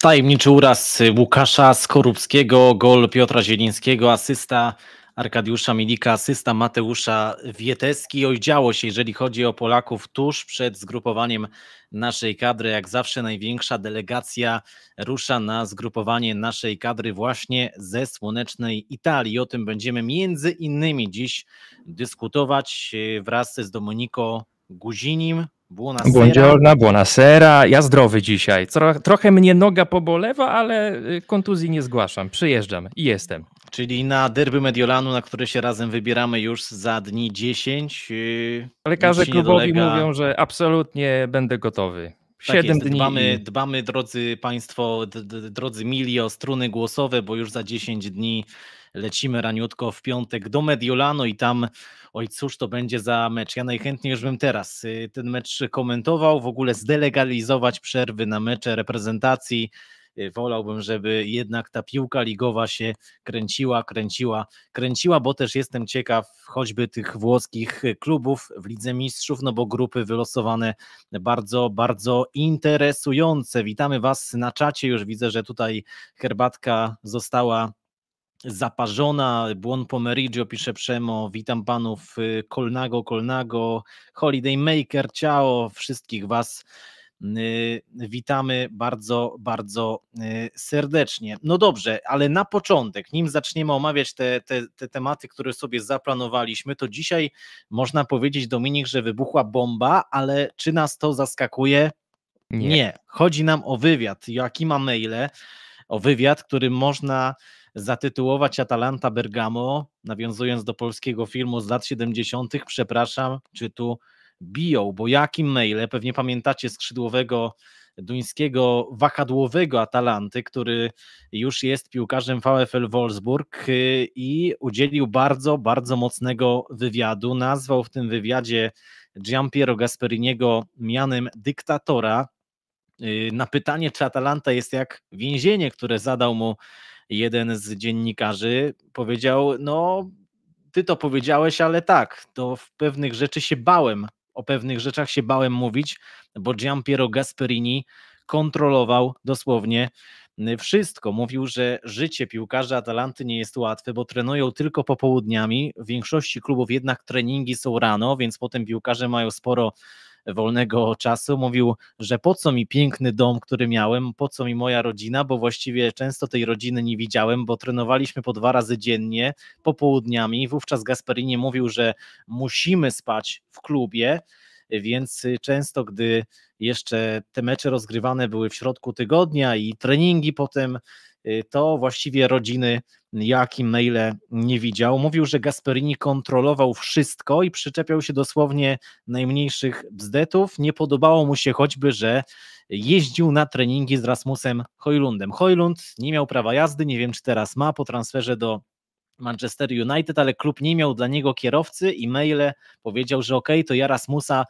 Tajemniczy uraz Łukasza Skorupskiego, gol Piotra Zielińskiego, asysta Arkadiusza Milika, asysta Mateusza Wieteski. Oj, się, jeżeli chodzi o Polaków, tuż przed zgrupowaniem naszej kadry. Jak zawsze największa delegacja rusza na zgrupowanie naszej kadry właśnie ze słonecznej Italii. O tym będziemy między innymi dziś dyskutować wraz z Dominiko Guzinim, Buonasera. Buongiorno, buonasera. Ja zdrowy dzisiaj. Tro, trochę mnie noga pobolewa, ale y, kontuzji nie zgłaszam. Przyjeżdżam i jestem. Czyli na derby Mediolanu, na które się razem wybieramy już za dni 10. Y, Lekarze klubowi mówią, że absolutnie będę gotowy. 7 tak jest, dni. Dbamy, dbamy, drodzy Państwo, drodzy mili, o struny głosowe, bo już za 10 dni lecimy raniutko w piątek do Mediolanu i tam, oj cóż to będzie za mecz. Ja najchętniej już bym teraz y, ten mecz komentował, w ogóle zdelegalizować przerwy na mecze reprezentacji. Y, wolałbym, żeby jednak ta piłka ligowa się kręciła, kręciła, kręciła, bo też jestem ciekaw choćby tych włoskich klubów w Lidze Mistrzów, no bo grupy wylosowane bardzo, bardzo interesujące. Witamy Was na czacie, już widzę, że tutaj herbatka została zaparzona. Błon Pomeriggio pisze Przemo, witam panów y, Kolnago, Kolnago, Holiday Maker, ciao, wszystkich was y, witamy bardzo, bardzo y, serdecznie. No dobrze, ale na początek, nim zaczniemy omawiać te, te, te, tematy, które sobie zaplanowaliśmy, to dzisiaj można powiedzieć, Dominik, że wybuchła bomba, ale czy nas to zaskakuje? Nie. Nie. Chodzi nam o wywiad Joakima Maile, o wywiad, który można zatytułować Atalanta Bergamo, nawiązując do polskiego filmu z lat 70., przepraszam, czy tu biją, bo jakim maile, pewnie pamiętacie skrzydłowego duńskiego wahadłowego Atalanty, który już jest piłkarzem VfL Wolfsburg y, i udzielił bardzo, bardzo mocnego wywiadu. Nazwał w tym wywiadzie Giampiero Gasperiniego mianem dyktatora. Y, na pytanie, czy Atalanta jest jak więzienie, które zadał mu jeden z dziennikarzy powiedział, no ty to powiedziałeś, ale tak, to w pewnych rzeczy się bałem, o pewnych rzeczach się bałem mówić, bo Giampiero Gasperini kontrolował dosłownie y, wszystko. Mówił, że życie piłkarzy Atalanty nie jest łatwe, bo trenują tylko popołudniami. W większości klubów jednak treningi są rano, więc potem piłkarze mają sporo wolnego czasu, mówił, że po co mi piękny dom, który miałem, po co mi moja rodzina, bo właściwie często tej rodziny nie widziałem, bo trenowaliśmy po dwa razy dziennie, popołudniami. Wówczas Gasperini mówił, że musimy spać w klubie, więc często, gdy jeszcze te mecze rozgrywane były w środku tygodnia i treningi potem Y, to właściwie rodziny jakim maile nie widział. Mówił, że Gasperini kontrolował wszystko i przyczepiał się dosłownie najmniejszych bzdetów. Nie podobało mu się choćby, że jeździł na treningi z Rasmusem Hojlundem. Hojlund nie miał prawa jazdy, nie wiem czy teraz ma po transferze do Manchester United, ale klub nie miał dla niego kierowcy i maile powiedział, że okej, okay, to ja Rasmusa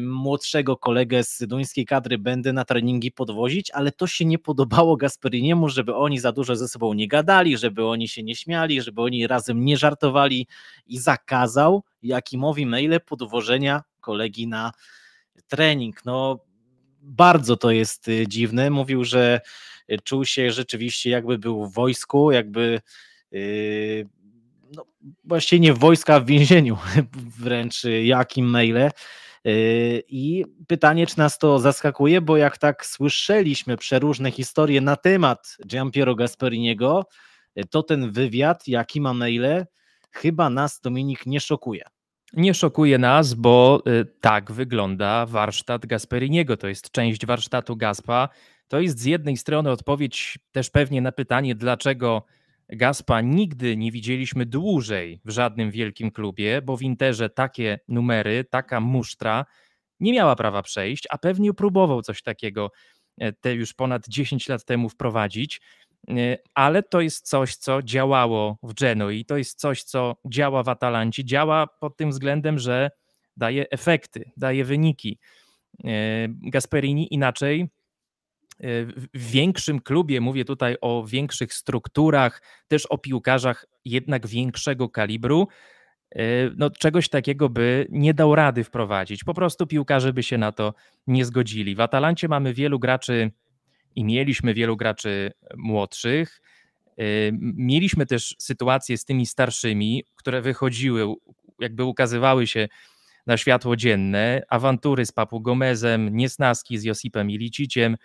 młodszego kolegę z duńskiej kadry będę na treningi podwozić, ale to się nie podobało Gasperiniemu, żeby oni za dużo ze sobą nie gadali, żeby oni się nie śmiali, żeby oni razem nie żartowali i zakazał Jakimowi maile podwożenia kolegi na trening. No bardzo to jest y, dziwne. Mówił, że y, czuł się rzeczywiście jakby był w wojsku, jakby yy, no, właściwie nie w wojska, w więzieniu wręcz y, jakim maile. Yy, I pytanie, czy nas to zaskakuje, bo jak tak słyszeliśmy przeróżne historie na temat Giampiero Gasperiniego, yy, to ten wywiad, jaki ma maile, chyba nas Dominik nie szokuje. Nie szokuje nas, bo y, tak wygląda warsztat Gasperiniego. To jest część warsztatu Gaspa. To jest z jednej strony odpowiedź też pewnie na pytanie, dlaczego Gaspa nigdy nie widzieliśmy dłużej w żadnym wielkim klubie, bo w Interze takie numery, taka musztra nie miała prawa przejść, a pewnie próbował coś takiego e, te już ponad 10 lat temu wprowadzić, e, ale to jest coś, co działało w i to jest coś, co działa w Atalanci, działa pod tym względem, że daje efekty, daje wyniki. E, Gasperini inaczej Y, w większym klubie, mówię tutaj o większych strukturach, też o piłkarzach jednak większego kalibru, y, no, czegoś takiego by nie dał rady wprowadzić. Po prostu piłkarze by się na to nie zgodzili. W Atalancie mamy wielu graczy i mieliśmy wielu graczy młodszych. Y, mieliśmy też sytuacje z tymi starszymi, które wychodziły, jakby ukazywały się na światło dzienne. Awantury z Papu Gomezem, Niesnaski z Josipem Iliciciem,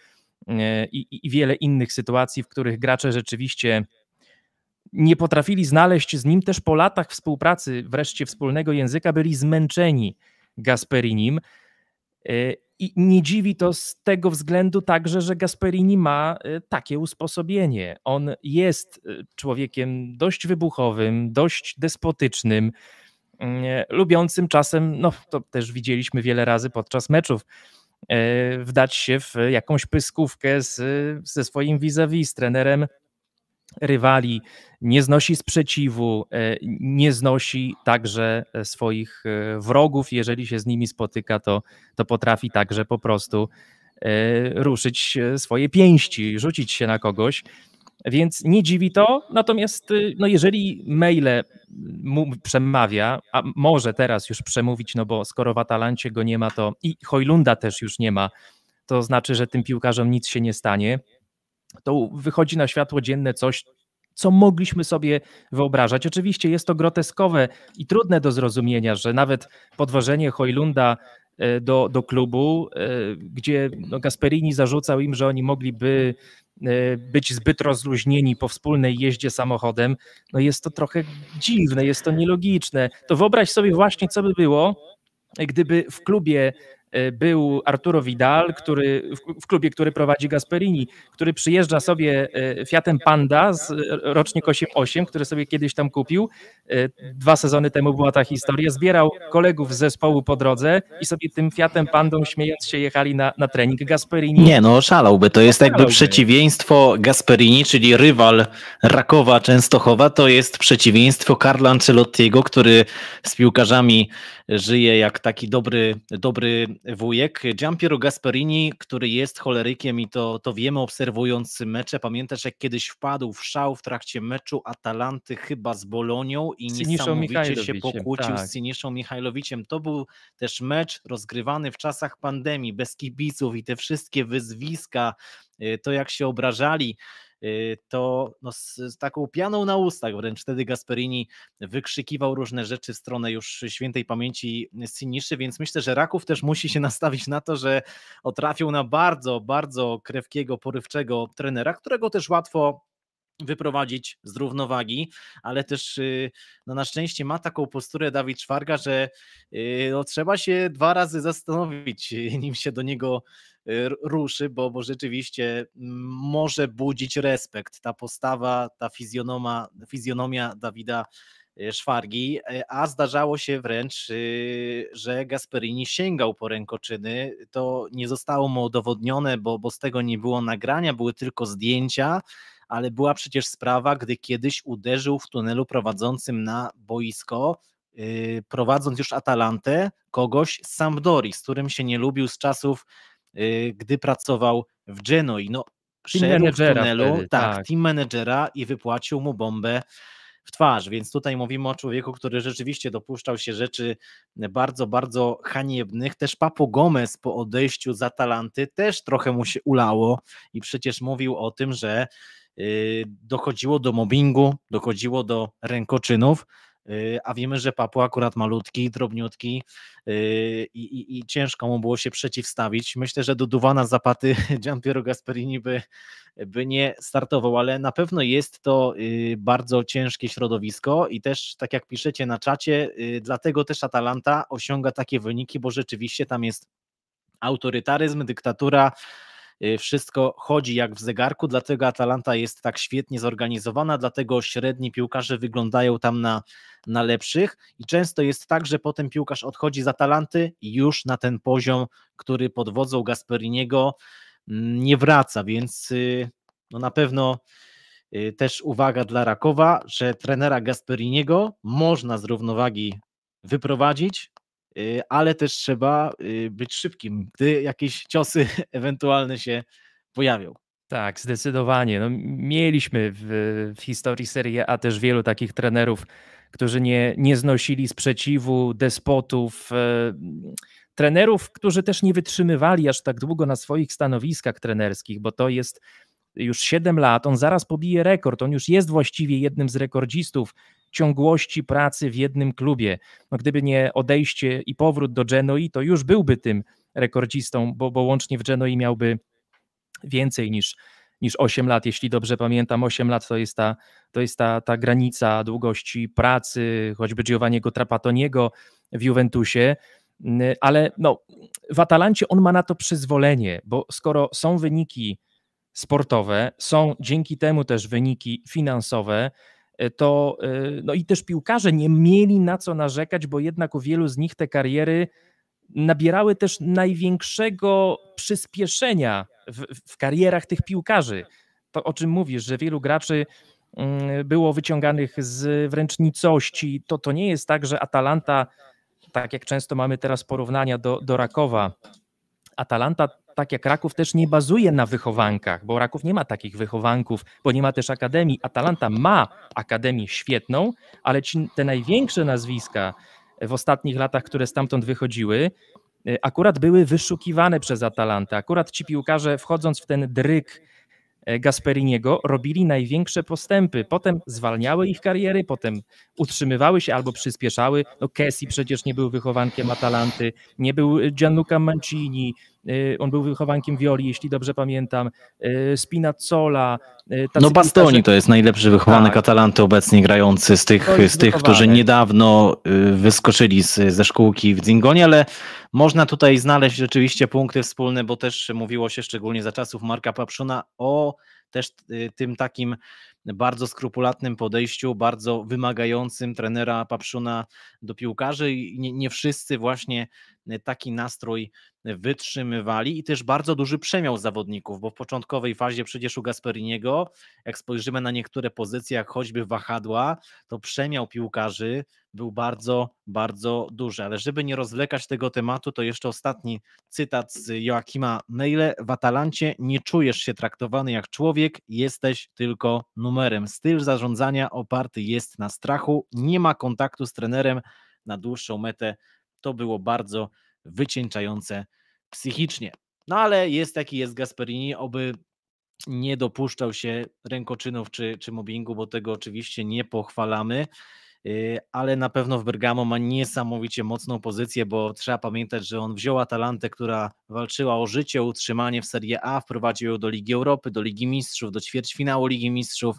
E, i, i wiele innych sytuacji, w których gracze rzeczywiście nie potrafili znaleźć z nim też po latach współpracy, wreszcie wspólnego języka, byli zmęczeni Gasperinim. E, I nie dziwi to z tego względu także, że Gasperini ma e, takie usposobienie. On jest człowiekiem dość wybuchowym, dość despotycznym, lubiącym czasem, no to też widzieliśmy wiele razy podczas meczów, E, wdać się w jakąś pyskówkę z, ze swoim vis-a-vis, trenerem rywali, nie znosi sprzeciwu, e, nie znosi także e, swoich wrogów. Jeżeli się z nimi spotyka, to, to potrafi także po prostu ruszyć swoje pięści, rzucić się na kogoś. Więc nie dziwi to, natomiast y, no jeżeli maile mu przemawia, a może teraz już przemówić, no bo skoro w Atalancie go nie ma, to i Hojlunda też już nie ma, to znaczy, że tym piłkarzom nic się nie stanie, to wychodzi na światło dzienne coś, co mogliśmy sobie wyobrażać. Oczywiście jest to groteskowe i trudne do zrozumienia, że nawet podważenie Hojlunda y, do, do klubu, y, gdzie no, Gasperini zarzucał im, że oni mogliby E, być zbyt rozluźnieni po wspólnej jeździe samochodem, no jest to trochę dziwne, jest to nielogiczne. To wyobraź sobie właśnie, co by było, gdyby w klubie E, był Arturo Vidal, który, w klubie, który prowadzi Gasperini, który przyjeżdża sobie e, Fiatem Panda z e, rocznik 88, który sobie kiedyś tam kupił. Dwa sezony temu była ta historia. Zbierał kolegów z zespołu po drodze i sobie tym Fiatem Pandą śmiejąc się jechali na, na trening Gasperini. Nie no, szalałby. To jest jakby przeciwieństwo Gasperini, czyli rywal Rakowa Częstochowa, to jest przeciwieństwo Karla Ancelottiego, który z piłkarzami żyje jak taki dobry, dobry wujek. Giampiero Gasperini, który jest cholerykiem i to, to wiemy obserwując mecze. Pamiętasz, jak kiedyś wpadł w szał w trakcie meczu Atalanty chyba z Bolonią i niesamowicie się pokłócił tak. z Ciniszą Michajlowiciem. To był też mecz rozgrywany w czasach pandemii, bez kibiców i te wszystkie wyzwiska, y, to jak się obrażali Y, to no, z taką pianą na ustach wręcz wtedy Gasperini wykrzykiwał różne rzeczy w stronę już świętej pamięci Siniszy, więc myślę, że Raków też musi się nastawić na to, że otrafił na bardzo, bardzo krewkiego, porywczego trenera, którego też łatwo wyprowadzić z równowagi, ale też y, no, na szczęście ma taką posturę Dawid Szwarga, że y, no, trzeba się dwa razy zastanowić, nim się do niego Y, ruszy, bo, bo rzeczywiście mm, może budzić respekt ta postawa, ta fizjonoma, fizjonomia Dawida y, szwargi, y, a zdarzało się wręcz, że Gasperini sięgał po rękoczyny. To nie zostało mu udowodnione, bo, bo z tego nie było nagrania, były tylko zdjęcia, ale była przecież sprawa, gdy kiedyś uderzył w tunelu prowadzącym na boisko, prowadząc już Atalantę, kogoś z Sampdori, z którym się nie lubił z czasów Y, gdy pracował w Genoi. No, szedł w tunelu, wtedy, tak, tak, team managera i wypłacił mu bombę w twarz, więc tutaj mówimy o człowieku, który rzeczywiście dopuszczał się rzeczy bardzo, bardzo haniebnych. Też Papo Gomez po odejściu za talenty też trochę mu się ulało i przecież mówił o tym, że y, dochodziło do mobbingu, dochodziło do rękoczynów, Y, a wiemy, że Papu akurat malutki, drobniutki y, i, i, i ciężko mu było się przeciwstawić. Myślę, że do Duwana zapaty Piero Gasperini by, by nie startował, ale na pewno jest to y, bardzo ciężkie środowisko i też, tak jak piszecie na czacie, dlatego też Atalanta osiąga takie wyniki, bo rzeczywiście tam jest autorytaryzm, dyktatura, Y, wszystko chodzi jak w zegarku, dlatego Atalanta jest tak świetnie zorganizowana, dlatego średni piłkarze wyglądają tam na, na lepszych i często jest tak, że potem piłkarz odchodzi z Atalanty już na ten poziom, który pod wodzą Gasperiniego mm, nie wraca, więc y, no na pewno y, też uwaga dla Rakowa, że trenera Gasperiniego można z równowagi wyprowadzić, Y, ale też trzeba y, być szybkim, gdy jakieś ciosy ewentualne się pojawią. Tak, zdecydowanie. No, mieliśmy w, w historii Serie A też wielu takich trenerów, którzy nie, nie znosili sprzeciwu, despotów, e, trenerów, którzy też nie wytrzymywali aż tak długo na swoich stanowiskach trenerskich, bo to jest już 7 lat, on zaraz pobije rekord, on już jest właściwie jednym z rekordzistów ciągłości pracy w jednym klubie. No, gdyby nie odejście i powrót do Genoi, to już byłby tym rekordzistą, bo, bo łącznie w Genoi miałby więcej niż, niż 8 lat, jeśli dobrze pamiętam. 8 lat to jest ta, to jest ta, ta granica długości pracy, choćby Giovanniego Trapatoniego w Juventusie. Ale no, w Atalancie on ma na to przyzwolenie, bo skoro są wyniki sportowe, są dzięki temu też wyniki finansowe, Y, to y, no i też piłkarze nie mieli na co narzekać, bo jednak u wielu z nich te kariery nabierały też największego przyspieszenia w, w karierach tych piłkarzy. To o czym mówisz, że wielu graczy mm, było wyciąganych z wręcz nicości, to to nie jest tak, że Atalanta, tak jak często mamy teraz porównania do, do Rakowa, Atalanta tak jak Raków też nie bazuje na wychowankach, bo Raków nie ma takich wychowanków, bo nie ma też akademii. Atalanta ma akademię świetną, ale ci, te największe nazwiska w ostatnich latach, które stamtąd wychodziły, y, akurat były wyszukiwane przez Atalantę. Akurat ci piłkarze, wchodząc w ten dryk e, Gasperiniego, robili największe postępy. Potem zwalniały ich kariery, potem utrzymywały się albo przyspieszały. No Kessi przecież nie był wychowankiem Atalanty, nie był e, Gianluca Mancini, Y, on był wychowankiem violi, jeśli dobrze pamiętam, y, Spinazzola. Y, no Bastoni to jest najlepszy wychowany tak. Katalanty obecnie grający z tych, z tych którzy niedawno wyskoczyli z, ze szkółki w Dzingonie, ale można tutaj znaleźć rzeczywiście punkty wspólne, bo też mówiło się szczególnie za czasów Marka Papszuna o też tym takim bardzo skrupulatnym podejściu, bardzo wymagającym trenera Papszuna do piłkarzy i nie, nie wszyscy właśnie Y, taki nastrój wytrzymywali i też bardzo duży przemiał zawodników, bo w początkowej fazie przecież u Gasperiniego, jak spojrzymy na niektóre pozycje, jak choćby wahadła, to przemiał piłkarzy był bardzo, bardzo duży. Ale żeby nie rozwlekać tego tematu, to jeszcze ostatni cytat z Joakima Neile. W Atalancie nie czujesz się traktowany jak człowiek, jesteś tylko numerem. Styl zarządzania oparty jest na strachu, nie ma kontaktu z trenerem na dłuższą metę to było bardzo wycieńczające psychicznie. No ale jest taki jest Gasperini, oby nie dopuszczał się rękoczynów czy, czy mobbingu, bo tego oczywiście nie pochwalamy, y, ale na pewno w Bergamo ma niesamowicie mocną pozycję, bo trzeba pamiętać, że on wziął Atalantę, która walczyła o życie, utrzymanie w Serie A, wprowadził ją do Ligi Europy, do Ligi Mistrzów, do ćwierćfinału Ligi Mistrzów,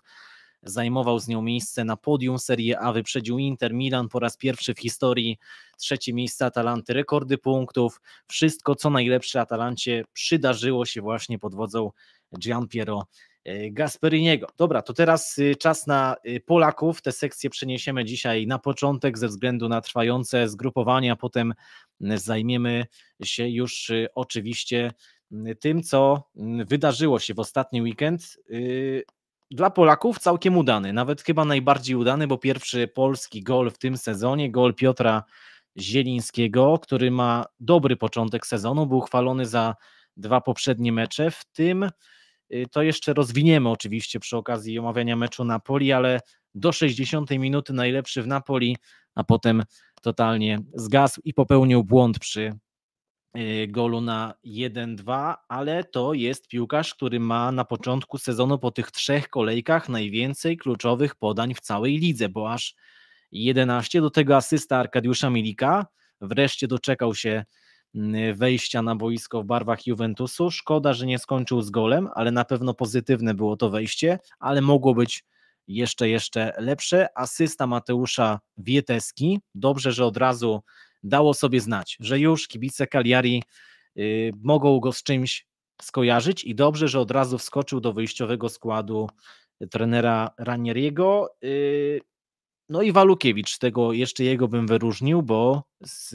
zajmował z nią miejsce na podium Serie A, wyprzedził Inter Milan po raz pierwszy w historii, trzecie miejsce Atalanty, rekordy punktów, wszystko co najlepsze Atalancie przydarzyło się właśnie pod wodzą Gian Piero e, Gasperiniego. Dobra, to teraz y, czas na y, Polaków. Te sekcje przeniesiemy dzisiaj na początek ze względu na trwające zgrupowania. Potem y, zajmiemy się już oczywiście tym, co wydarzyło się w ostatni weekend dla Polaków całkiem udany, nawet chyba najbardziej udany, bo pierwszy polski gol w tym sezonie, gol Piotra Zielińskiego, który ma dobry początek sezonu, był chwalony za dwa poprzednie mecze, w tym y, to jeszcze rozwiniemy oczywiście przy okazji omawiania meczu Napoli, ale do 60 minuty najlepszy w Napoli, a potem totalnie zgasł i popełnił błąd przy Y, golu na 1-2, ale to jest piłkarz, który ma na początku sezonu po tych trzech kolejkach najwięcej kluczowych podań w całej lidze, bo aż 11 do tego asysta Arkadiusza Milika. Wreszcie doczekał się mm, wejścia na boisko w barwach Juventusu. Szkoda, że nie skończył z golem, ale na pewno pozytywne było to wejście, ale mogło być jeszcze, jeszcze lepsze. Asysta Mateusza Wieteski. Dobrze, że od razu dało sobie znać, że już kibice Kaliari y, mogą go z czymś skojarzyć i dobrze, że od razu wskoczył do wyjściowego składu y, trenera Ranieriego. Y, no i Walukiewicz, tego jeszcze jego bym wyróżnił, bo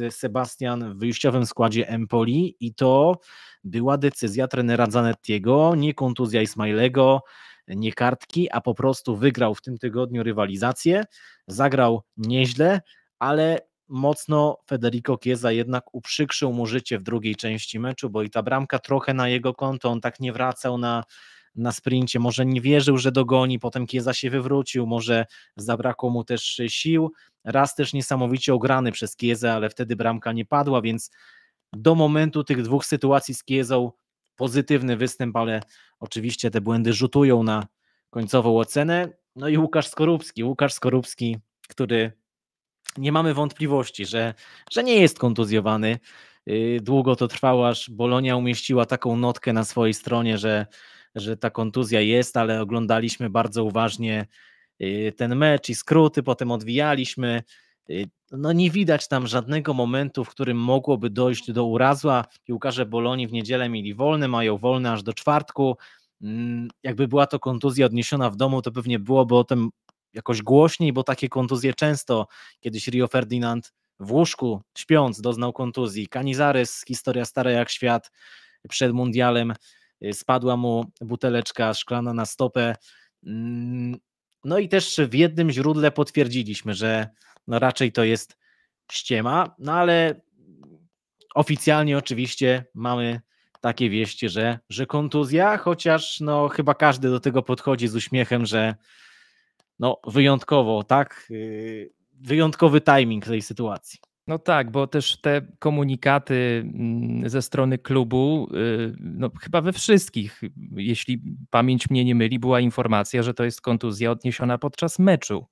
Sebastian w wyjściowym składzie Empoli i to była decyzja trenera Zanettiego, nie kontuzja Ismailego, nie kartki, a po prostu wygrał w tym tygodniu rywalizację, zagrał nieźle, ale mocno Federico Chiesa jednak uprzykrzył mu życie w drugiej części meczu, bo i ta bramka trochę na jego konto, on tak nie wracał na, na sprincie, może nie wierzył, że dogoni, potem Kieza się wywrócił, może zabrakło mu też sił, raz też niesamowicie ograny przez Kiezę, ale wtedy bramka nie padła, więc do momentu tych dwóch sytuacji z Kiezą pozytywny występ, ale oczywiście te błędy rzutują na końcową ocenę, no i Łukasz Skorupski, Łukasz Skorupski, który nie mamy wątpliwości, że, że nie jest kontuzjowany. Y, długo to trwało, aż Bolonia umieściła taką notkę na swojej stronie, że, że ta kontuzja jest, ale oglądaliśmy bardzo uważnie y, ten mecz i skróty, potem odwijaliśmy. Y, no nie widać tam żadnego momentu, w którym mogłoby dojść do urazła. piłkarze Bolonii w niedzielę mieli wolne, mają wolne aż do czwartku. Mm, jakby była to kontuzja odniesiona w domu, to pewnie byłoby o tym jakoś głośniej, bo takie kontuzje często, kiedyś Rio Ferdinand w łóżku śpiąc doznał kontuzji, Kanizares historia stara jak świat, przed mundialem y, spadła mu buteleczka szklana na stopę, mm, no i też w jednym źródle potwierdziliśmy, że no raczej to jest ściema, no ale oficjalnie oczywiście mamy takie wieści, że, że kontuzja, chociaż no chyba każdy do tego podchodzi z uśmiechem, że no wyjątkowo, tak? Y, wyjątkowy timing tej sytuacji. No tak, bo też te komunikaty mm, ze strony klubu, y, no chyba we wszystkich, jeśli pamięć mnie nie myli, była informacja, że to jest kontuzja odniesiona podczas meczu.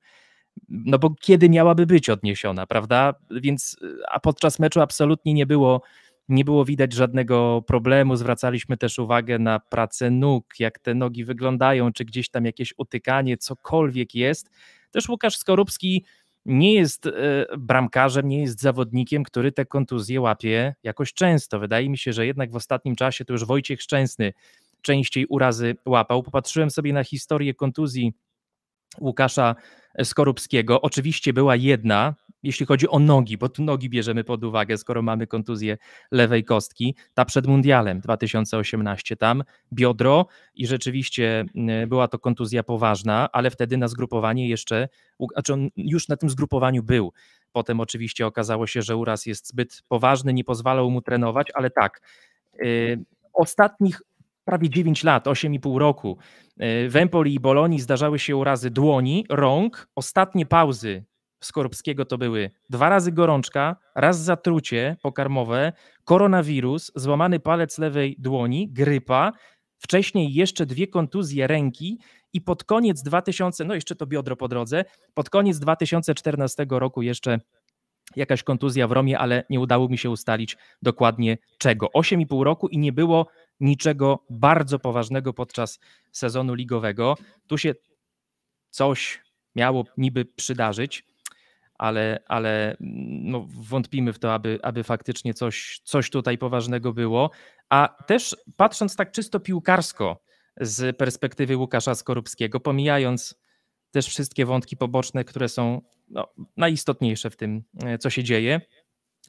No bo kiedy miałaby być odniesiona, prawda? Więc y, a podczas meczu absolutnie nie było nie było widać żadnego problemu. Zwracaliśmy też uwagę na pracę nóg, jak te nogi wyglądają, czy gdzieś tam jakieś utykanie, cokolwiek jest. Też Łukasz Skorupski nie jest e, bramkarzem, nie jest zawodnikiem, który te kontuzje łapie jakoś często. Wydaje mi się, że jednak w ostatnim czasie to już Wojciech Szczęsny częściej urazy łapał. Popatrzyłem sobie na historię kontuzji Łukasza Skorupskiego. Oczywiście była jedna, jeśli chodzi o nogi, bo tu nogi bierzemy pod uwagę, skoro mamy kontuzję lewej kostki, ta przed Mundialem 2018 tam, biodro i rzeczywiście mm, była to kontuzja poważna, ale wtedy na zgrupowanie jeszcze, znaczy on już na tym zgrupowaniu był, potem oczywiście okazało się, że uraz jest zbyt poważny, nie pozwalał mu trenować, ale tak, yy, ostatnich prawie 9 lat, 8,5 roku. Y, w Empoli i Bolonii zdarzały się urazy dłoni, rąk. Ostatnie pauzy Skorupskiego to były dwa razy gorączka, raz zatrucie pokarmowe, koronawirus, złamany palec lewej dłoni, grypa, wcześniej jeszcze dwie kontuzje ręki i pod koniec 2000, no jeszcze to biodro po drodze, pod koniec 2014 roku jeszcze jakaś kontuzja w Romie, ale nie udało mi się ustalić dokładnie czego. 8,5 roku i nie było niczego bardzo poważnego podczas sezonu ligowego. Tu się coś miało niby przydarzyć ale, ale mm, no, wątpimy w to, aby, aby faktycznie coś, coś tutaj poważnego było. A też patrząc tak czysto piłkarsko z perspektywy Łukasza Skorupskiego, pomijając też wszystkie wątki poboczne, które są no, najistotniejsze w tym, e, co się dzieje,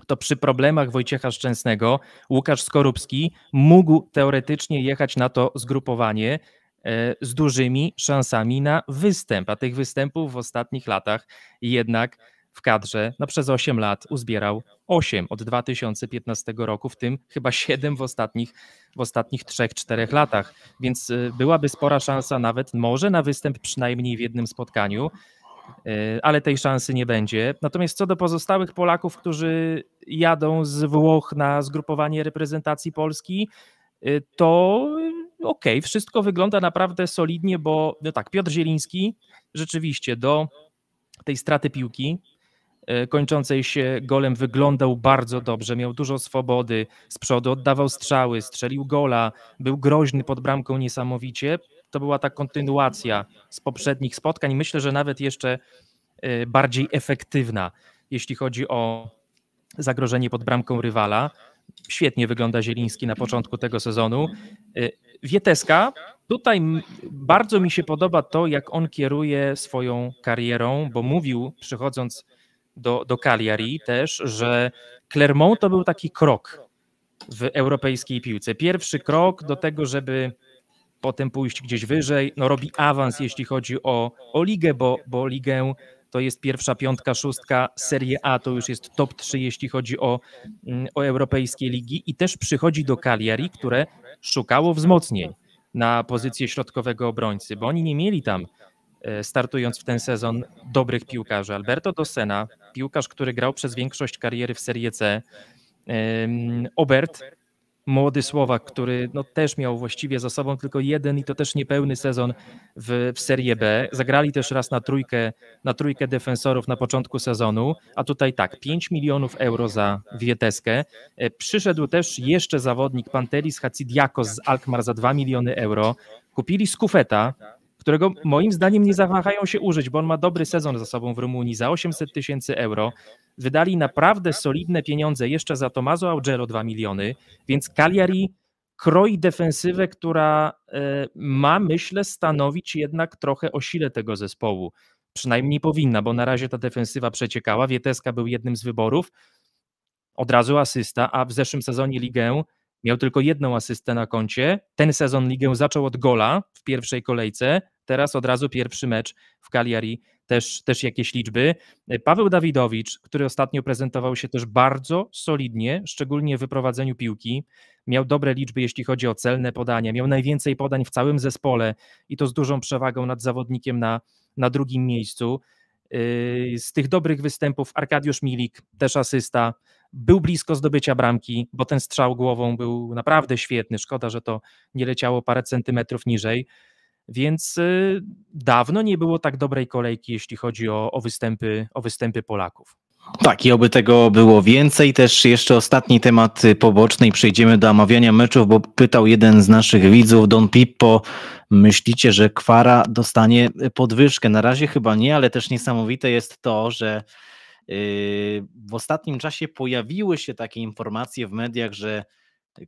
to przy problemach Wojciecha Szczęsnego Łukasz Skorupski mógł teoretycznie jechać na to zgrupowanie e, z dużymi szansami na występ, a tych występów w ostatnich latach jednak w kadrze, no przez 8 lat uzbierał 8 od 2015 roku, w tym chyba 7 w ostatnich, w ostatnich 3-4 latach, więc y, byłaby spora szansa nawet może na występ przynajmniej w jednym spotkaniu, y, ale tej szansy nie będzie. Natomiast co do pozostałych Polaków, którzy jadą z Włoch na zgrupowanie reprezentacji Polski, y, to okej, okay, wszystko wygląda naprawdę solidnie, bo no tak, Piotr Zieliński rzeczywiście do tej straty piłki E, kończącej się golem wyglądał bardzo dobrze, miał dużo swobody z przodu, oddawał strzały, strzelił gola, był groźny pod bramką niesamowicie. To była ta kontynuacja z poprzednich spotkań. Myślę, że nawet jeszcze e, bardziej efektywna, jeśli chodzi o zagrożenie pod bramką rywala. Świetnie wygląda Zieliński na początku tego sezonu. E, Wieteska, tutaj bardzo mi się podoba to, jak on kieruje swoją karierą, bo mówił, przychodząc do, do Cagliari też, że Clermont to był taki krok w europejskiej piłce. Pierwszy krok do tego, żeby potem pójść gdzieś wyżej. No robi awans, jeśli chodzi o, o ligę, bo, bo ligę to jest pierwsza, piątka, szóstka, Serie A to już jest top 3, jeśli chodzi o, mm, o europejskie ligi i też przychodzi do Cagliari, które szukało wzmocnień na pozycję środkowego obrońcy, bo oni nie mieli tam E, startując w ten sezon dobrych piłkarzy. Alberto Dosena, piłkarz, który grał przez większość kariery w Serie C. Obert, młody Słowak, który no, też miał właściwie za sobą tylko jeden i to też niepełny sezon w, w Serie B. Zagrali też raz na trójkę, na trójkę defensorów na początku sezonu, a tutaj tak, 5 milionów euro za Wieteskę. E, przyszedł też jeszcze zawodnik Pantelis Hacidiakos z Alkmaar za 2 miliony euro. Kupili Skufeta, którego moim zdaniem nie zawahają się użyć, bo on ma dobry sezon za sobą w Rumunii za 800 tysięcy euro. Wydali naprawdę solidne pieniądze jeszcze za Tomazo Augero 2 miliony, więc Cagliari kroi defensywę, która e, ma, myślę, stanowić jednak trochę o sile tego zespołu. Przynajmniej powinna, bo na razie ta defensywa przeciekała. Wieteska był jednym z wyborów, od razu asysta, a w zeszłym sezonie ligę Miał tylko jedną asystę na koncie. Ten sezon ligę zaczął od gola w pierwszej kolejce. Teraz od razu pierwszy mecz w Cagliari, też, też jakieś liczby. E, Paweł Dawidowicz, który ostatnio prezentował się też bardzo solidnie, szczególnie w wyprowadzeniu piłki. Miał dobre liczby, jeśli chodzi o celne podania. Miał najwięcej podań w całym zespole i to z dużą przewagą nad zawodnikiem na, na drugim miejscu. E, z tych dobrych występów Arkadiusz Milik, też asysta, był blisko zdobycia bramki, bo ten strzał głową był naprawdę świetny. Szkoda, że to nie leciało parę centymetrów niżej. Więc y, dawno nie było tak dobrej kolejki, jeśli chodzi o, o, występy, o występy Polaków. Tak, i oby tego było więcej. Też jeszcze ostatni temat y, poboczny i przejdziemy do omawiania meczów, bo pytał jeden z naszych widzów, Don Pippo, myślicie, że Kwara dostanie podwyżkę? Na razie chyba nie, ale też niesamowite jest to, że Y, w ostatnim czasie pojawiły się takie informacje w mediach, że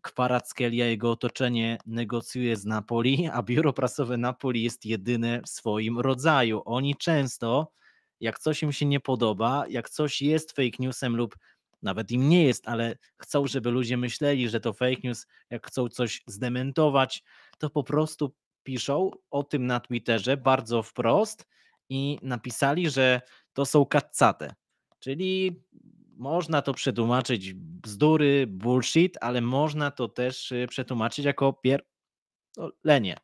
Kwarackelia, jego otoczenie negocjuje z Napoli, a biuro prasowe Napoli jest jedyne w swoim rodzaju. Oni często, jak coś im się nie podoba, jak coś jest fake newsem lub nawet im nie jest, ale chcą, żeby ludzie myśleli, że to fake news, jak chcą coś zdementować, to po prostu piszą o tym na Twitterze bardzo wprost i napisali, że to są kaccate. Czyli można to przetłumaczyć bzdury, bullshit, ale można to też y, przetłumaczyć jako pier... No, lenie,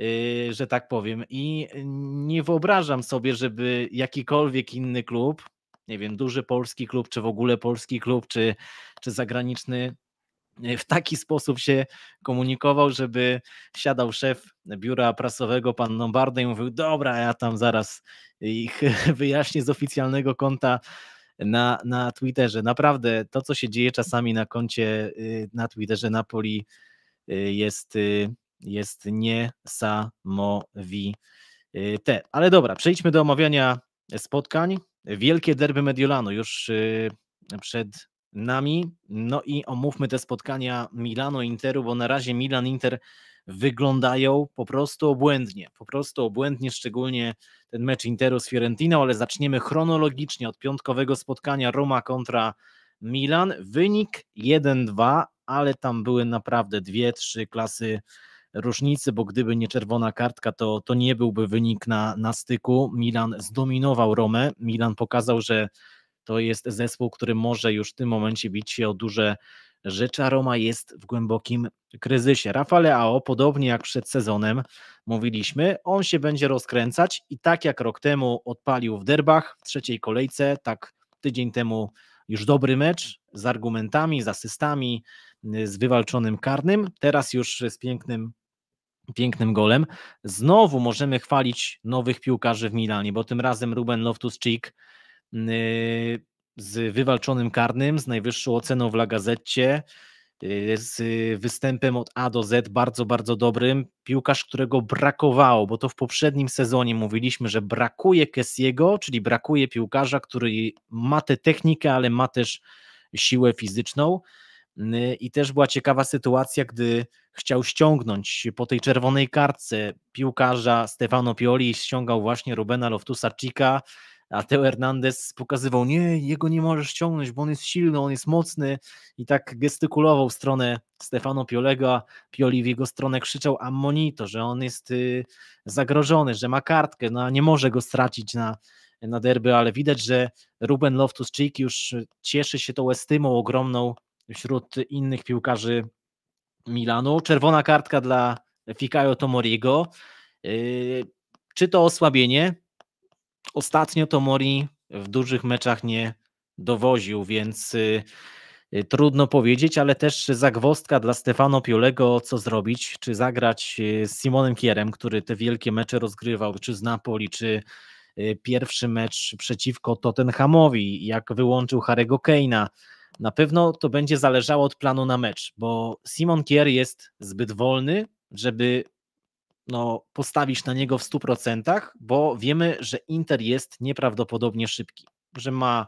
y, że tak powiem. I nie wyobrażam sobie, żeby jakikolwiek inny klub, nie wiem, duży polski klub, czy w ogóle polski klub, czy, czy zagraniczny, E, w taki sposób się komunikował, żeby siadał szef biura prasowego, pan Lombardo i mówił, dobra, ja tam zaraz ich wyjaśnię z oficjalnego konta na, na Twitterze. Naprawdę to, co się dzieje czasami na koncie y, na Twitterze Napoli y, jest, y, jest niesamowite. Ale dobra, przejdźmy do omawiania spotkań. Wielkie derby Mediolanu już przed nami. No i omówmy te spotkania Milano-Interu, bo na razie Milan-Inter wyglądają po prostu obłędnie. Po prostu obłędnie, szczególnie ten mecz Interu z Fiorentiną, ale zaczniemy chronologicznie od piątkowego spotkania Roma kontra Milan. Wynik 1-2, ale tam były naprawdę dwie, trzy klasy różnicy, bo gdyby nie czerwona kartka, to, to nie byłby wynik na, na styku. Milan zdominował Romę. Milan pokazał, że to jest zespół, który może już w tym momencie bić się o duże rzeczy, a Roma jest w głębokim kryzysie. Rafał Ao, podobnie jak przed sezonem mówiliśmy, on się będzie rozkręcać i tak jak rok temu odpalił w derbach w trzeciej kolejce, tak tydzień temu już dobry mecz z argumentami, z asystami, y, z wywalczonym karnym, teraz już z pięknym pięknym golem. Znowu możemy chwalić nowych piłkarzy w Milanie, bo tym razem Ruben Loftus-Cheek Y, z wywalczonym karnym, z najwyższą oceną w La Gazecie, y, z występem od A do Z bardzo, bardzo dobrym. Piłkarz, którego brakowało, bo to w poprzednim sezonie mówiliśmy, że brakuje Kessiego, czyli brakuje piłkarza, który ma tę technikę, ale ma też siłę fizyczną. Y, I też była ciekawa sytuacja, gdy chciał ściągnąć po tej czerwonej kartce piłkarza Stefano Pioli, ściągał właśnie Rubena Loftusa-Cika a Teo Hernandez pokazywał, nie, jego nie możesz ściągnąć, bo on jest silny, on jest mocny i tak gestykulował w stronę Stefano Piolega, Pioli w jego stronę krzyczał ammonito, że on jest y, zagrożony, że ma kartkę, no a nie może go stracić na, na derby, ale widać, że Ruben Loftus-Cheek już cieszy się tą estymą ogromną wśród innych piłkarzy Milanu. Czerwona kartka dla Fikayo Tomoriego. Y, czy to osłabienie? Ostatnio to Mori w dużych meczach nie dowoził, więc y, y, trudno powiedzieć, ale też zagwostka dla Stefano Piolego, co zrobić, czy zagrać y, z Simonem Kierem, który te wielkie mecze rozgrywał, czy z Napoli, czy pierwszy mecz przeciwko Tottenhamowi, jak wyłączył Harego Keina. Na pewno to będzie zależało od planu na mecz, bo Simon Kier jest zbyt wolny, żeby no, postawić na niego w 100%, bo wiemy, że Inter jest nieprawdopodobnie szybki, że ma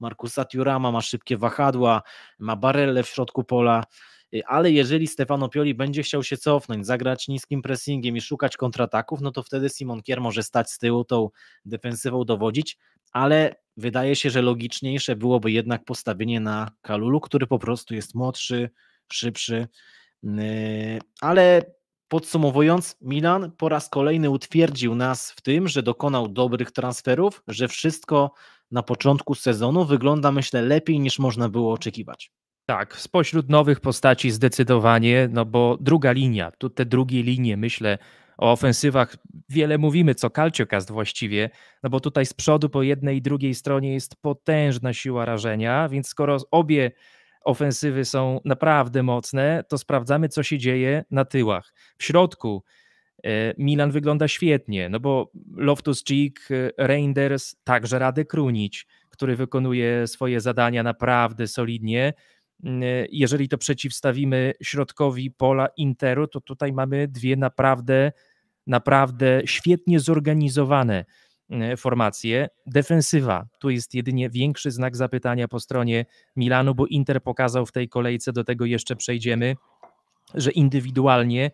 Markusa Tiurama, ma szybkie wahadła, ma barelle w środku pola, y, ale jeżeli Stefano Pioli będzie chciał się cofnąć, zagrać niskim pressingiem i szukać kontrataków, no to wtedy Simon Kier może stać z tyłu tą defensywą dowodzić, ale wydaje się, że logiczniejsze byłoby jednak postawienie na Kalulu, który po prostu jest młodszy, szybszy, y, ale Podsumowując, Milan po raz kolejny utwierdził nas w tym, że dokonał dobrych transferów, że wszystko na początku sezonu wygląda, myślę, lepiej niż można było oczekiwać. Tak, spośród nowych postaci zdecydowanie, no bo druga linia, tu te drugie linie, myślę, o ofensywach wiele mówimy, co Kalciokast właściwie, no bo tutaj z przodu po jednej i drugiej stronie jest potężna siła rażenia, więc skoro obie ofensywy są naprawdę mocne, to sprawdzamy, co się dzieje na tyłach. W środku e, Milan wygląda świetnie, no bo Loftus-Cheek, e, Reinders, także radę Krunić, który wykonuje swoje zadania naprawdę solidnie. Mm, e, jeżeli to przeciwstawimy środkowi pola Interu, to tutaj mamy dwie naprawdę, naprawdę świetnie zorganizowane E, formację. Defensywa, tu jest jedynie większy znak zapytania po stronie Milanu, bo Inter pokazał w tej kolejce, do tego jeszcze przejdziemy, że indywidualnie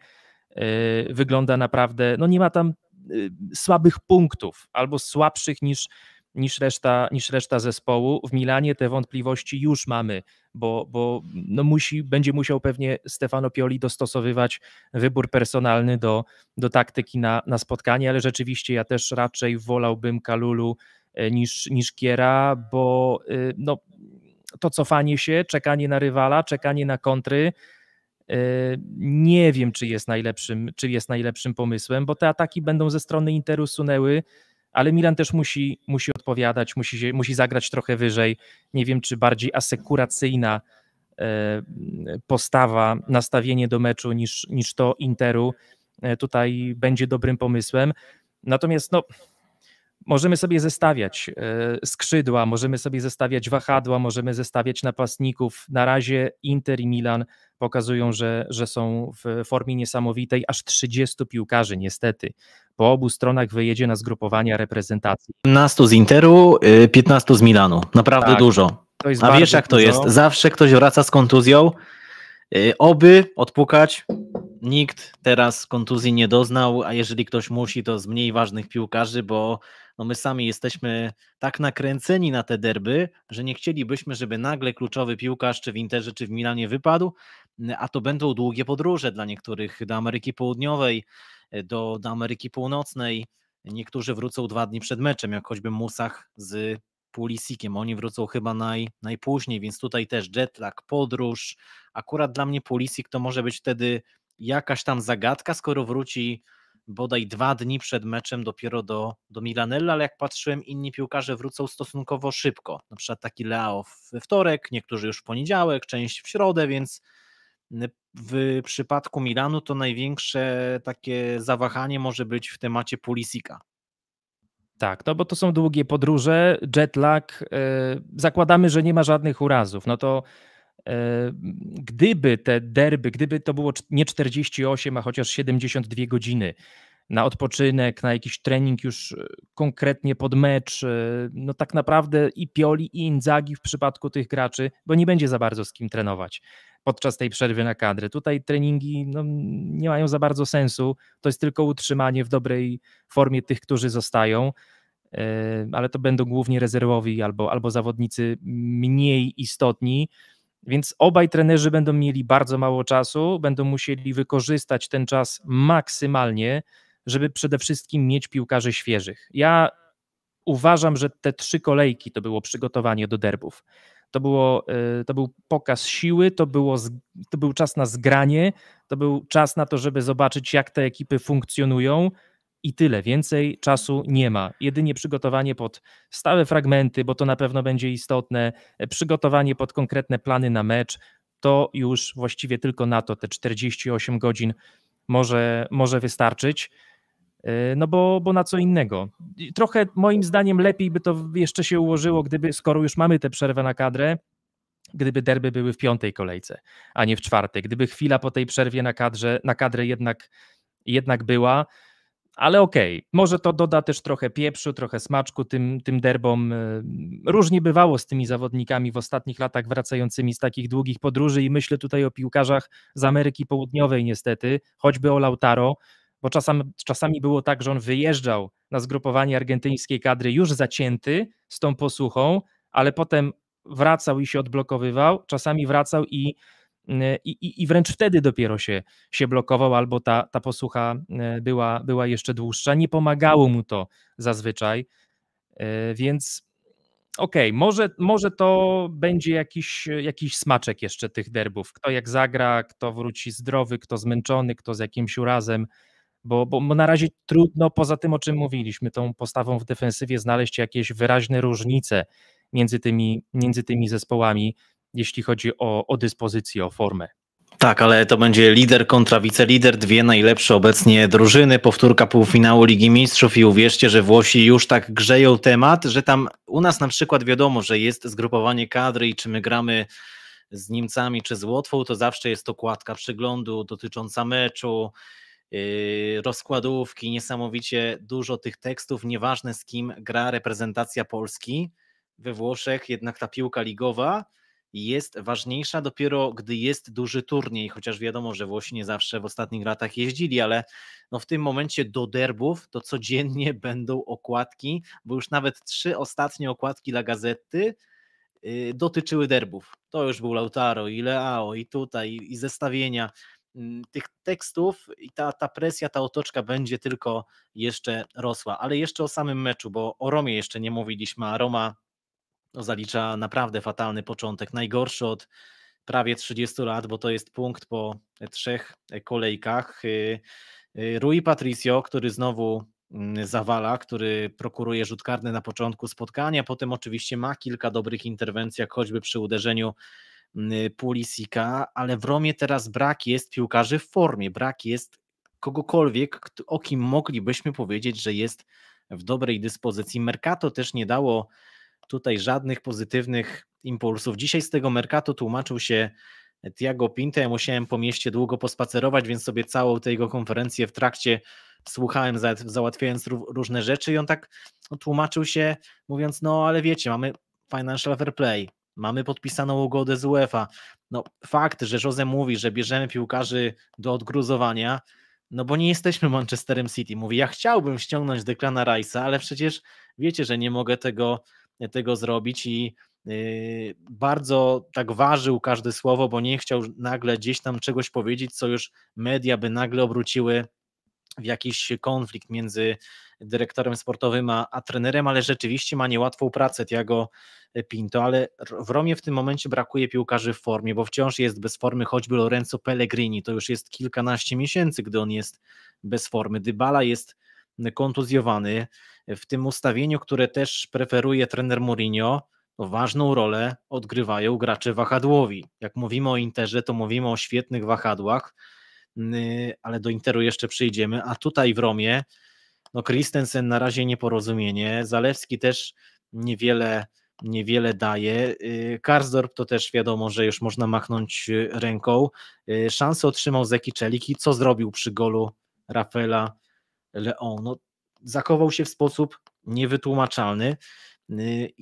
e, wygląda naprawdę, no nie ma tam e, słabych punktów albo słabszych niż niż reszta, niż reszta zespołu. W Milanie te wątpliwości już mamy, bo, bo no musi, będzie musiał pewnie Stefano Pioli dostosowywać wybór personalny do, do taktyki na, na spotkanie, ale rzeczywiście ja też raczej wolałbym Kalulu e, niż, niż Kiera, bo e, no, to cofanie się, czekanie na rywala, czekanie na kontry, e, nie wiem, czy jest najlepszym, czy jest najlepszym pomysłem, bo te ataki będą ze strony Interu sunęły ale Milan też musi, musi odpowiadać, musi, się, musi zagrać trochę wyżej. Nie wiem, czy bardziej asekuracyjna e, postawa, nastawienie do meczu niż, niż to Interu e, tutaj będzie dobrym pomysłem. Natomiast no, Możemy sobie zestawiać e, skrzydła, możemy sobie zestawiać wahadła, możemy zestawiać napastników. Na razie Inter i Milan pokazują, że, że są w formie niesamowitej. Aż 30 piłkarzy, niestety, po obu stronach wyjedzie na zgrupowania reprezentacji. 15 z Interu, 15 y, z Milanu. Naprawdę tak, dużo. A wiesz, jak to dużo. jest? Zawsze ktoś wraca z kontuzją. Y, oby odpukać. Nikt teraz kontuzji nie doznał, a jeżeli ktoś musi, to z mniej ważnych piłkarzy, bo no my sami jesteśmy tak nakręceni na te derby, że nie chcielibyśmy, żeby nagle kluczowy piłkarz czy w Interze, czy w Milanie wypadł, a to będą długie podróże dla niektórych do Ameryki Południowej, do, do Ameryki Północnej. Niektórzy wrócą dwa dni przed meczem, jak choćby Musach z Pulisikiem. Oni wrócą chyba naj, najpóźniej, więc tutaj też jetlag, podróż. Akurat dla mnie Pulisik to może być wtedy jakaś tam zagadka, skoro wróci bodaj dwa dni przed meczem dopiero do, do Milanella, ale jak patrzyłem, inni piłkarze wrócą stosunkowo szybko. Na przykład taki Leao we wtorek, niektórzy już w poniedziałek, część w środę, więc w przypadku Milanu to największe takie zawahanie może być w temacie Pulisika. Tak, no bo to są długie podróże, jetlag. Yy, e, zakładamy, że nie ma żadnych urazów. No to gdyby te derby, gdyby to było nie 48, a chociaż 72 godziny na odpoczynek, na jakiś trening już e, konkretnie pod mecz, e, no tak naprawdę i Pioli i Inzagi w przypadku tych graczy, bo nie będzie za bardzo z kim trenować podczas tej przerwy na kadrę. Tutaj treningi no, nie mają za bardzo sensu, to jest tylko utrzymanie w dobrej formie tych, którzy zostają ale to będą głównie rezerwowi albo, albo zawodnicy mniej istotni. Więc obaj trenerzy będą mieli bardzo mało czasu, będą musieli wykorzystać ten czas maksymalnie, żeby przede wszystkim mieć piłkarzy świeżych. Ja uważam, że te trzy kolejki to było przygotowanie do derbów. To, było, e, to był pokaz siły, to, było, to był czas na zgranie, to był czas na to, żeby zobaczyć, jak te ekipy funkcjonują, i tyle. Więcej czasu nie ma. Jedynie przygotowanie pod stałe fragmenty, bo to na pewno będzie istotne, e, przygotowanie pod konkretne plany na mecz. To już właściwie tylko na to te 48 godzin może, może wystarczyć. E, no bo, bo na co innego. Trochę moim zdaniem lepiej by to jeszcze się ułożyło, gdyby, skoro już mamy tę przerwę na kadrę, gdyby derby były w piątej kolejce, a nie w czwartej. Gdyby chwila po tej przerwie na kadrze, na kadrę jednak, jednak była, ale okej, okay, może to doda też trochę pieprzu, trochę smaczku tym, tym derbom. E, różnie bywało z tymi zawodnikami w ostatnich latach wracającymi z takich długich podróży i myślę tutaj o piłkarzach z Ameryki Południowej niestety, choćby o Lautaro, bo czasami, czasami było tak, że on wyjeżdżał na zgrupowanie argentyńskiej kadry już zacięty z tą posuchą, ale potem wracał i się odblokowywał, czasami wracał i Y, i, i, i wręcz wtedy dopiero się, się blokował, albo ta, ta posłucha y, była, była jeszcze dłuższa. Nie pomagało mu to zazwyczaj, y, więc okej, okay, może, może to będzie jakiś, jakiś smaczek jeszcze tych derbów. Kto jak zagra, kto wróci zdrowy, kto zmęczony, kto z jakimś urazem, bo, bo na razie trudno, poza tym o czym mówiliśmy, tą postawą w defensywie, znaleźć jakieś wyraźne różnice między tymi, między tymi zespołami jeśli chodzi o, o dyspozycję, o formę. Tak, ale to będzie lider kontra wicelider, dwie najlepsze obecnie drużyny, powtórka półfinału Ligi Mistrzów i uwierzcie, że Włosi już tak grzeją temat, że tam u nas na przykład wiadomo, że jest zgrupowanie kadry i czy my gramy z Niemcami czy z Łotwą, to zawsze jest to kładka przeglądu dotycząca meczu, yy, rozkładówki, niesamowicie dużo tych tekstów, nieważne z kim gra reprezentacja Polski. We Włoszech jednak ta piłka ligowa jest ważniejsza dopiero, gdy jest duży turniej, chociaż wiadomo, że Włosi nie zawsze w ostatnich latach jeździli, ale no w tym momencie do derbów to codziennie będą okładki, bo już nawet trzy ostatnie okładki dla gazety y, dotyczyły derbów. To już był Lautaro i Leao i tutaj i zestawienia mm, tych tekstów i ta, ta presja, ta otoczka będzie tylko jeszcze rosła. Ale jeszcze o samym meczu, bo o Romie jeszcze nie mówiliśmy, a Roma zalicza naprawdę fatalny początek. Najgorszy od prawie 30 lat, bo to jest punkt po trzech kolejkach. Y, y, Rui Patricio, który znowu mm, zawala, który prokuruje rzut karny na początku spotkania, potem oczywiście ma kilka dobrych interwencji, jak choćby przy uderzeniu mm, Pulisika, ale w Romie teraz brak jest piłkarzy w formie, brak jest kogokolwiek, o kim moglibyśmy powiedzieć, że jest w dobrej dyspozycji. Mercato też nie dało tutaj żadnych pozytywnych impulsów. Dzisiaj z tego Mercato tłumaczył się Tiago Pinto, ja musiałem po mieście długo pospacerować, więc sobie całą tę jego konferencję w trakcie słuchałem, załatwiając różne rzeczy i on tak tłumaczył się, mówiąc, no ale wiecie, mamy financial fair play, mamy podpisaną ugodę z UEFA. No fakt, że Jose mówi, że bierzemy piłkarzy do odgruzowania, no bo nie jesteśmy Manchesterem City. Mówi, ja chciałbym ściągnąć Declana Rice'a, ale przecież wiecie, że nie mogę tego tego zrobić i y, bardzo tak ważył każde słowo, bo nie chciał nagle gdzieś tam czegoś powiedzieć, co już media by nagle obróciły w jakiś konflikt między dyrektorem sportowym a, a trenerem, ale rzeczywiście ma niełatwą pracę Tiago Pinto, ale w Romie w tym momencie brakuje piłkarzy w formie, bo wciąż jest bez formy choćby Lorenzo Pellegrini, to już jest kilkanaście miesięcy, gdy on jest bez formy. Dybala jest kontuzjowany. W tym ustawieniu, które też preferuje trener Mourinho, no, ważną rolę odgrywają gracze wahadłowi. Jak mówimy o Interze, to mówimy o świetnych wahadłach, ale do Interu jeszcze przyjdziemy, a tutaj w Romie no Christensen na razie nieporozumienie, Zalewski też niewiele, niewiele daje, y, Karsdorp to też wiadomo, że już można machnąć y, ręką, y, szansę otrzymał Zeki Czelik i co zrobił przy golu Rafaela Leon no, zachował się w sposób niewytłumaczalny. Y,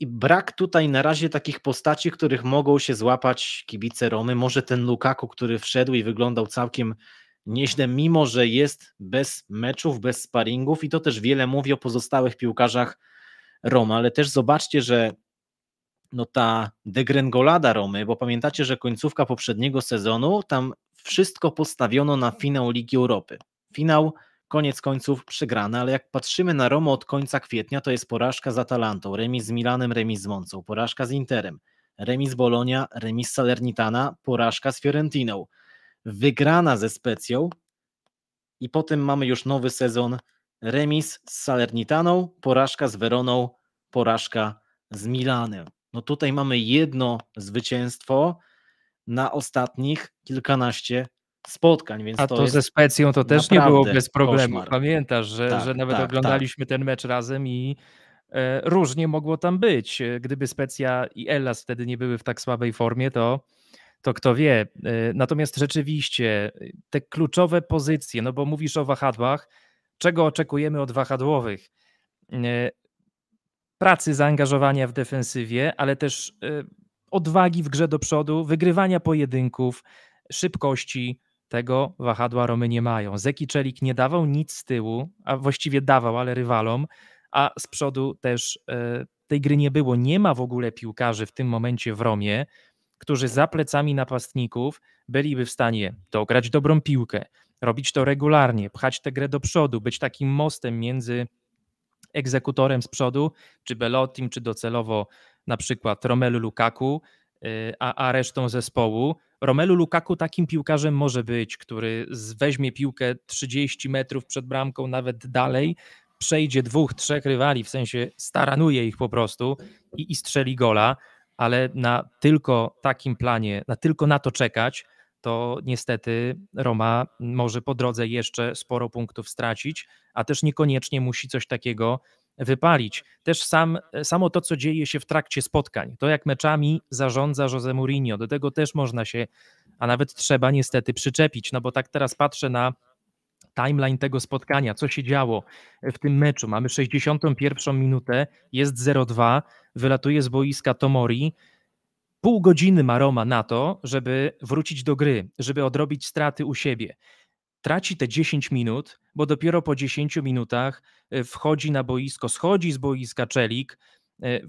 I, brak tutaj na razie takich postaci, których mogą się złapać kibice Romy. Może ten Lukaku, który wszedł i wyglądał całkiem nieźle, mimo że jest bez meczów, bez sparingów i to też wiele mówi o pozostałych piłkarzach Roma, ale też zobaczcie, że no ta degrengolada Romy, bo pamiętacie, że końcówka poprzedniego sezonu, tam wszystko postawiono na finał Ligi Europy. Finał koniec końców przegrane, ale jak patrzymy na Romo od końca kwietnia, to jest porażka z Atalantą, remis z Milanem, remis z Moncą, porażka z Interem, remis Bolonia, remis Salernitana, porażka z Fiorentiną, wygrana ze Specją i potem mamy już nowy sezon, remis z Salernitaną, porażka z Weroną, porażka z Milanem. No tutaj mamy jedno zwycięstwo na ostatnich kilkanaście spotkań, więc A to, to ze Specją to też nie było bez problemu. Koszmar. Pamiętasz, że, tak, że nawet tak, oglądaliśmy tak. ten mecz razem i e, różnie mogło tam być. E, gdyby Specja i Ellas wtedy nie były w tak słabej formie, to, to kto wie. E, natomiast rzeczywiście e, te kluczowe pozycje, no bo mówisz o wahadłach, czego oczekujemy od wahadłowych? E, pracy, zaangażowania w defensywie, ale też e, odwagi w grze do przodu, wygrywania pojedynków, szybkości, tego wahadła Romy nie mają. Zeki Czelik nie dawał nic z tyłu, a właściwie dawał, ale rywalom, a z przodu też e, tej gry nie było. Nie ma w ogóle piłkarzy w tym momencie w Romie, którzy za plecami napastników byliby w stanie dograć dobrą piłkę, robić to regularnie, pchać tę grę do przodu, być takim mostem między egzekutorem z przodu, czy Belotim, czy docelowo na przykład Romelu Lukaku, e, a, a resztą zespołu Romelu Lukaku takim piłkarzem może być, który weźmie piłkę 30 metrów przed bramką, nawet dalej, przejdzie dwóch, trzech rywali, w sensie staranuje ich po prostu i, i strzeli gola, ale na tylko takim planie, na tylko na to czekać, to niestety Roma może po drodze jeszcze sporo punktów stracić, a też niekoniecznie musi coś takiego wypalić. Też sam, samo to, co dzieje się w trakcie spotkań, to jak meczami zarządza Jose Mourinho, do tego też można się, a nawet trzeba niestety przyczepić, no bo tak teraz patrzę na timeline tego spotkania, co się działo w tym meczu. Mamy 61 minutę, jest 0-2, wylatuje z boiska Tomori, Pół godziny ma Roma na to, żeby wrócić do gry, żeby odrobić straty u siebie traci te 10 minut, bo dopiero po 10 minutach e, wchodzi na boisko, schodzi z boiska Czelik, e,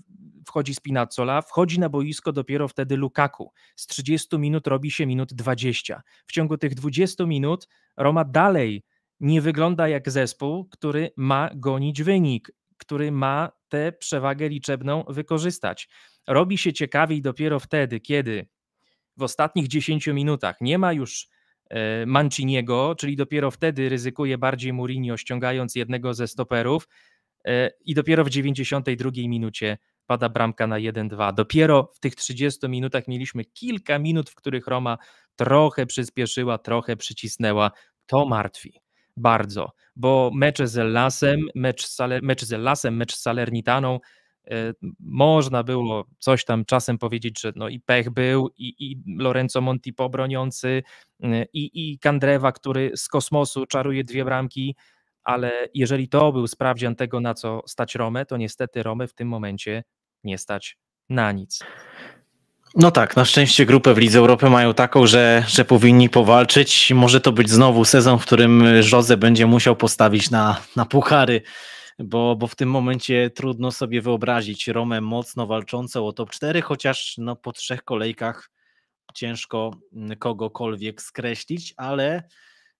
wchodzi Spinazzola, wchodzi na boisko dopiero wtedy Lukaku. Z 30 minut robi się minut 20. W ciągu tych 20 minut Roma dalej nie wygląda jak zespół, który ma gonić wynik, który ma tę przewagę liczebną wykorzystać. Robi się ciekawiej dopiero wtedy, kiedy w ostatnich 10 minutach nie ma już E, Manciniego, czyli dopiero wtedy ryzykuje bardziej Mourinho, ściągając jednego ze stoperów e, i dopiero w 92 minucie pada bramka na 1-2. Dopiero w tych 30 minutach mieliśmy kilka minut, w których Roma trochę przyspieszyła, trochę przycisnęła. To martwi. Bardzo, bo mecze z Lasem, mecz, mecz z Lasem, mecz z Salernitaną Yy, można było coś tam czasem powiedzieć, że no i Pech był, i, i Lorenzo Monti pobroniący, yy, i, i Kandrewa, który z kosmosu czaruje dwie bramki, ale jeżeli to był sprawdzian tego, na co stać Romę, to niestety Romę w tym momencie nie stać na nic. No tak, na szczęście grupę w Lidze Europy mają taką, że, że powinni powalczyć. Może to być znowu sezon, w którym Jose będzie musiał postawić na, na puchary bo, bo w tym momencie trudno sobie wyobrazić Romę mocno walczącą o top 4, chociaż no, po trzech kolejkach ciężko mm, kogokolwiek skreślić, ale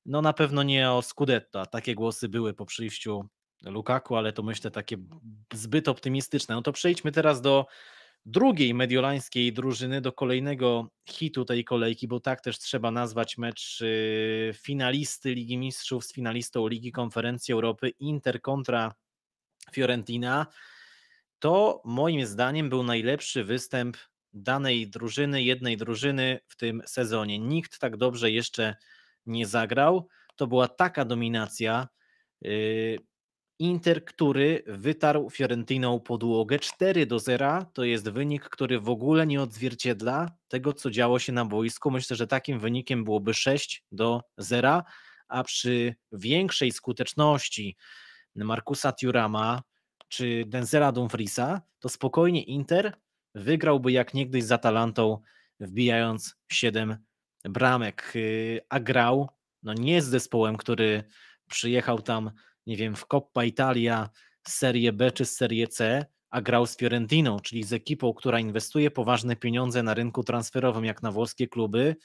no na pewno nie o Scudetto, takie głosy były po przyjściu Lukaku, ale to myślę takie zbyt optymistyczne. No to przejdźmy teraz do drugiej mediolańskiej drużyny, do kolejnego hitu tej kolejki, bo tak też trzeba nazwać mecz y, finalisty Ligi Mistrzów z finalistą Ligi Konferencji Europy Inter kontra Fiorentina, to moim zdaniem był najlepszy występ danej drużyny, jednej drużyny w tym sezonie. Nikt tak dobrze jeszcze nie zagrał. To była taka dominacja. Y, Inter, który wytarł Fiorentiną podłogę 4 do 0, to jest wynik, który w ogóle nie odzwierciedla tego, co działo się na boisku. Myślę, że takim wynikiem byłoby 6 do 0, a przy większej skuteczności Markusa Turama czy Denzela Dumfriesa, to spokojnie Inter wygrałby jak niegdyś z Atalantą, wbijając 7 bramek. Y, a grał no nie z zespołem, który przyjechał tam, nie wiem, w Coppa Italia z Serie B czy z Serie C, a grał z Fiorentiną, czyli z ekipą, która inwestuje poważne pieniądze na rynku transferowym, jak na włoskie kluby,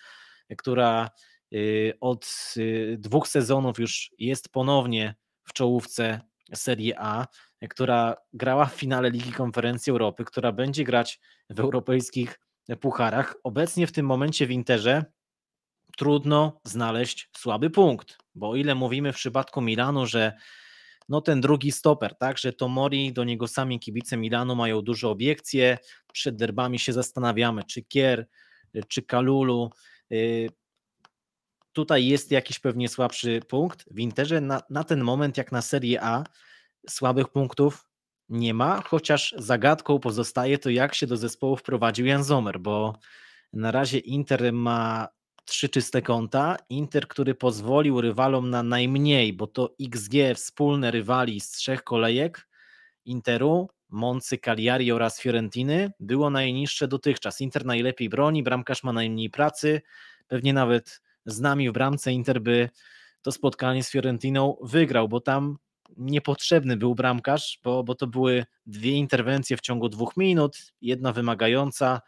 która y, od y, dwóch sezonów już jest ponownie w czołówce Serie A, która grała w finale Ligi Konferencji Europy, która będzie grać w europejskich pucharach. Obecnie w tym momencie w Interze trudno znaleźć słaby punkt, bo o ile mówimy w przypadku Milanu, że no ten drugi stoper, tak, że Tomori, do niego sami kibice Milanu mają duże obiekcje, przed derbami się zastanawiamy, czy Kier, czy Kalulu, y, tutaj jest jakiś pewnie słabszy punkt. W Interze na, na ten moment, jak na Serie A, słabych punktów nie ma, chociaż zagadką pozostaje to, jak się do zespołu wprowadził Jan Zomer, bo na razie Inter ma trzy czyste konta. Inter, który pozwolił rywalom na najmniej, bo to XG wspólne rywali z trzech kolejek Interu, Moncy, Cagliari oraz Fiorentiny było najniższe dotychczas. Inter najlepiej broni, bramkarz ma najmniej pracy, pewnie nawet z nami w bramce Inter by to spotkanie z Fiorentiną wygrał, bo tam niepotrzebny był bramkarz, bo, bo to były dwie interwencje w ciągu dwóch minut, jedna wymagająca,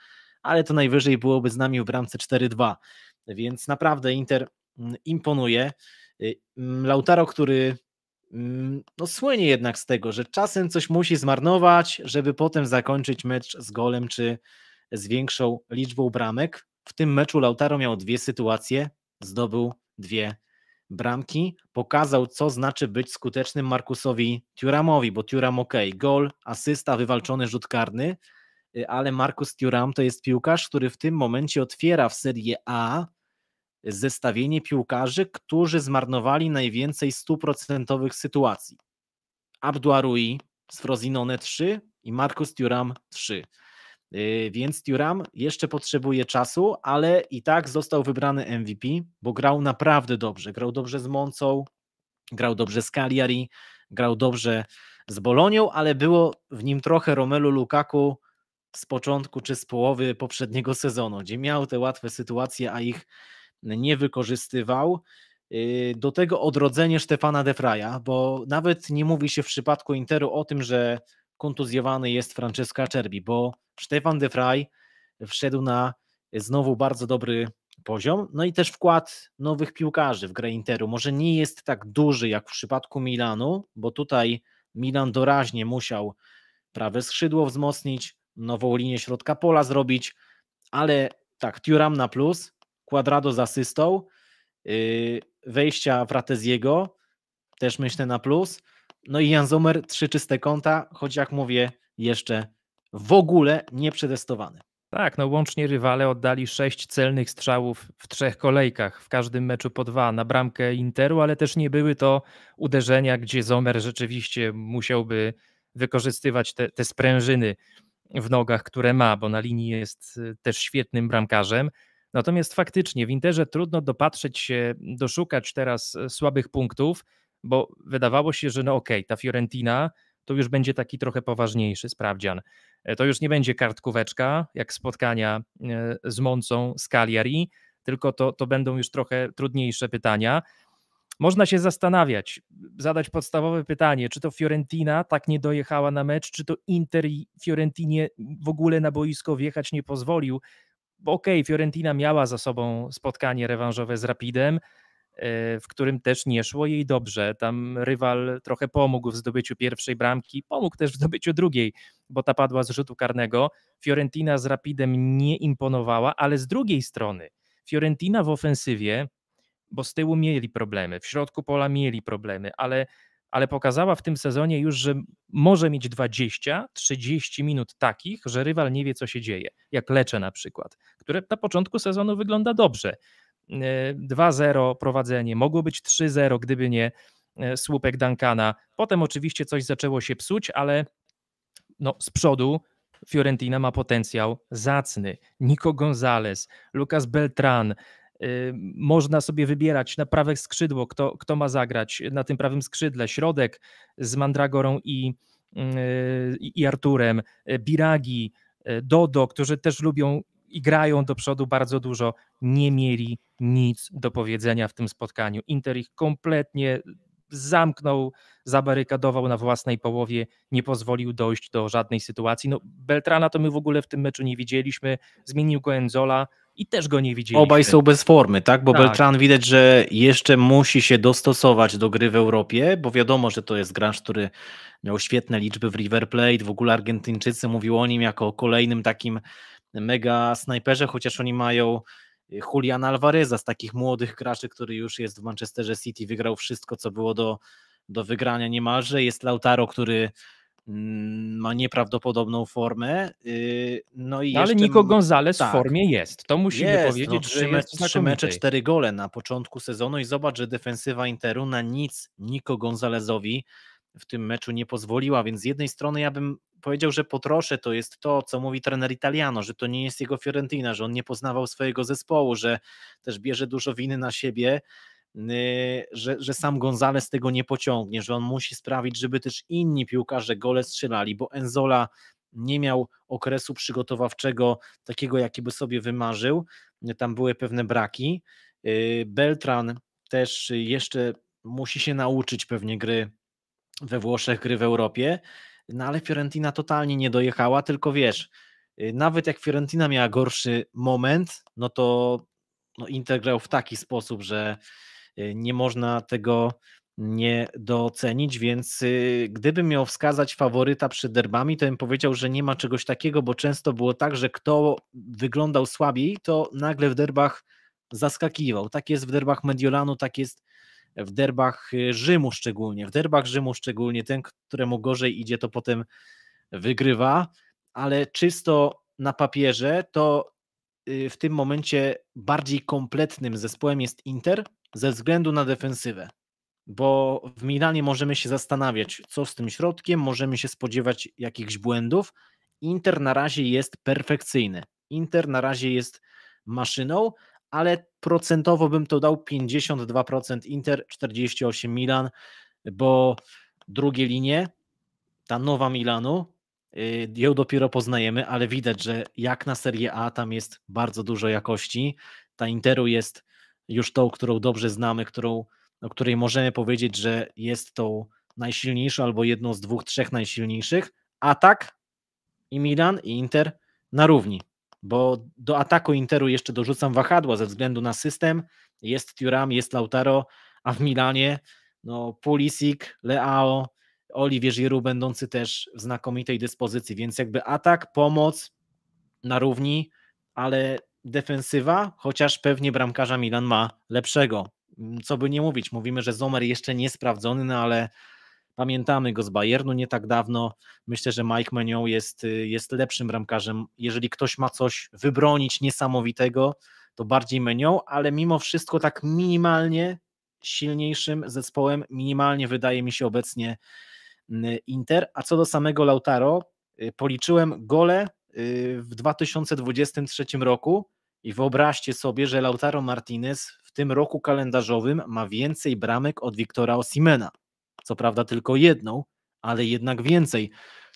ale to najwyżej byłoby z nami w bramce 4-2. Więc naprawdę Inter mm, imponuje. Y, mm, Lautaro, który mm, no, słynie jednak z tego, że czasem coś musi zmarnować, żeby potem zakończyć mecz z golem czy z większą liczbą bramek. W tym meczu Lautaro miał dwie sytuacje, zdobył dwie bramki, pokazał co znaczy być skutecznym Markusowi Turamowi, bo Turam ok, gol, asysta, wywalczony rzut karny, y, ale Markus Turam to jest piłkarz, który w tym momencie otwiera w Serie A zestawienie piłkarzy, którzy zmarnowali najwięcej stuprocentowych sytuacji. Abduarui z Frozinone 3 i Markus Tiuram 3. Y, więc Thuram jeszcze potrzebuje czasu, ale i tak został wybrany MVP, bo grał naprawdę dobrze. Grał dobrze z Moncą, grał dobrze z Cagliari, grał dobrze z Bolonią, ale było w nim trochę Romelu Lukaku z początku czy z połowy poprzedniego sezonu, gdzie miał te łatwe sytuacje, a ich nie wykorzystywał. Y, do tego odrodzenie Stefana Defraja, bo nawet nie mówi się w przypadku Interu o tym, że kontuzjowany jest Francesca Czerbi, bo Stefan de Frey wszedł na znowu bardzo dobry poziom. No i też wkład nowych piłkarzy w grę Interu może nie jest tak duży jak w przypadku Milanu, bo tutaj Milan doraźnie musiał prawe skrzydło wzmocnić, nową linię środka pola zrobić, ale tak, Thuram na plus, Quadrado z asystą, yy, wejścia Frateziego też myślę na plus, no i Jan Zomer, trzy czyste konta, choć jak mówię, jeszcze w ogóle nie przetestowany. Tak, no łącznie rywale oddali sześć celnych strzałów w trzech kolejkach, w każdym meczu po dwa na bramkę Interu, ale też nie były to uderzenia, gdzie Zomer rzeczywiście musiałby wykorzystywać te, te sprężyny w nogach, które ma, bo na linii jest y, też świetnym bramkarzem. Natomiast faktycznie w Interze trudno dopatrzeć się, doszukać teraz y, słabych punktów bo wydawało się, że no okej, okay, ta Fiorentina to już będzie taki trochę poważniejszy sprawdzian. E, to już nie będzie kartkóweczka, jak spotkania e, z Moncą, z Cagliari, tylko to, to będą już trochę trudniejsze pytania. Można się zastanawiać, zadać podstawowe pytanie, czy to Fiorentina tak nie dojechała na mecz, czy to Inter i Fiorentinie w ogóle na boisko wjechać nie pozwolił, bo okej, okay, Fiorentina miała za sobą spotkanie rewanżowe z Rapidem, E, w którym też nie szło jej dobrze. Tam rywal trochę pomógł w zdobyciu pierwszej bramki, pomógł też w zdobyciu drugiej, bo ta padła z rzutu karnego. Fiorentina z Rapidem nie imponowała, ale z drugiej strony Fiorentina w ofensywie, bo z tyłu mieli problemy, w środku pola mieli problemy, ale, ale pokazała w tym sezonie już, że może mieć 20-30 minut takich, że rywal nie wie, co się dzieje, jak Lecze na przykład, które na początku sezonu wygląda dobrze 2-0 e, prowadzenie, mogło być 3-0, gdyby nie e, słupek Duncana. Potem oczywiście coś zaczęło się psuć, ale no, z przodu Fiorentina ma potencjał zacny. Nico Gonzalez, Lucas Beltran, e, można sobie wybierać na prawe skrzydło, kto, kto ma zagrać na tym prawym skrzydle, środek z Mandragorą i, mm, i Arturem, Biragi, Dodo, którzy też lubią i grają do przodu bardzo dużo, nie mieli nic do powiedzenia w tym spotkaniu. Inter ich kompletnie zamknął, zabarykadował na własnej połowie, nie pozwolił dojść do żadnej sytuacji. No, Beltrana to my w ogóle w tym meczu nie widzieliśmy, zmienił go Enzola i też go nie widzieliśmy. Obaj są bez formy, tak? Bo tak. Beltran widać, że jeszcze musi się dostosować do gry w Europie, bo wiadomo, że to jest gracz, który miał świetne liczby w River Plate, w ogóle Argentyńczycy mówią o nim jako o kolejnym takim mega snajperze, chociaż oni mają y, Juliana Alvareza z takich młodych graczy, który już jest w Manchesterze City, wygrał wszystko, co było do, do wygrania niemalże. Jest Lautaro, który mm, ma nieprawdopodobną formę. Y, no i no, ale Nico Gonzalez tak. w formie jest. To musimy jest, no, powiedzieć, no, trzy, że jest trzy mecze, cztery gole na początku sezonu i zobacz, że defensywa Interu na nic Nico Gonzalezowi w tym meczu nie pozwoliła, więc z jednej strony ja bym powiedział, że potroszę to jest to, co mówi trener Italiano, że to nie jest jego Fiorentina, że on nie poznawał swojego zespołu, że też bierze dużo winy na siebie, y, że, że sam Gonzales tego nie pociągnie, że on musi sprawić, żeby też inni piłkarze gole strzelali, bo Enzola nie miał okresu przygotowawczego takiego, jaki by sobie wymarzył. Tam były pewne braki. Y, Beltran też jeszcze musi się nauczyć pewnie gry we Włoszech, gry w Europie, no ale Fiorentina totalnie nie dojechała, tylko wiesz, y, nawet jak Fiorentina miała gorszy moment, no to no Inter grał w taki sposób, że y, nie można tego nie docenić, więc y, gdybym miał wskazać faworyta przed derbami, to bym powiedział, że nie ma czegoś takiego, bo często było tak, że kto wyglądał słabiej, to nagle w derbach zaskakiwał. Tak jest w derbach Mediolanu, tak jest w derbach y, Rzymu szczególnie, w derbach Rzymu szczególnie, ten, któremu gorzej idzie, to potem wygrywa, ale czysto na papierze to y, w tym momencie bardziej kompletnym zespołem jest Inter ze względu na defensywę. Bo w Milanie możemy się zastanawiać, co z tym środkiem, możemy się spodziewać jakichś błędów. Inter na razie jest perfekcyjny. Inter na razie jest maszyną, ale procentowo bym to dał 52% Inter, 48% Milan, bo drugie linie, ta nowa Milanu, y, ją dopiero poznajemy, ale widać, że jak na Serie A tam jest bardzo dużo jakości. Ta Interu jest już tą, którą dobrze znamy, którą, o której możemy powiedzieć, że jest tą najsilniejszą albo jedną z dwóch, trzech najsilniejszych. A tak i Milan i Inter na równi bo do ataku Interu jeszcze dorzucam wahadła ze względu na system. Jest Thuram, jest Lautaro, a w Milanie no, Pulisic, Leao, Olivier Giroud będący też w znakomitej dyspozycji, więc jakby atak, pomoc na równi, ale defensywa, chociaż pewnie bramkarza Milan ma lepszego. Co by nie mówić, mówimy, że Zomer jeszcze nie sprawdzony, no ale Pamiętamy go z Bayernu nie tak dawno. Myślę, że Mike Menion jest, y, jest lepszym bramkarzem. Jeżeli ktoś ma coś wybronić niesamowitego, to bardziej Menion, ale mimo wszystko tak minimalnie silniejszym zespołem, minimalnie wydaje mi się obecnie y, Inter. A co do samego Lautaro, y, policzyłem gole w 2023 roku i wyobraźcie sobie, że Lautaro Martinez w tym roku kalendarzowym ma więcej bramek od Wiktora Osimena co prawda tylko jedną, ale jednak więcej,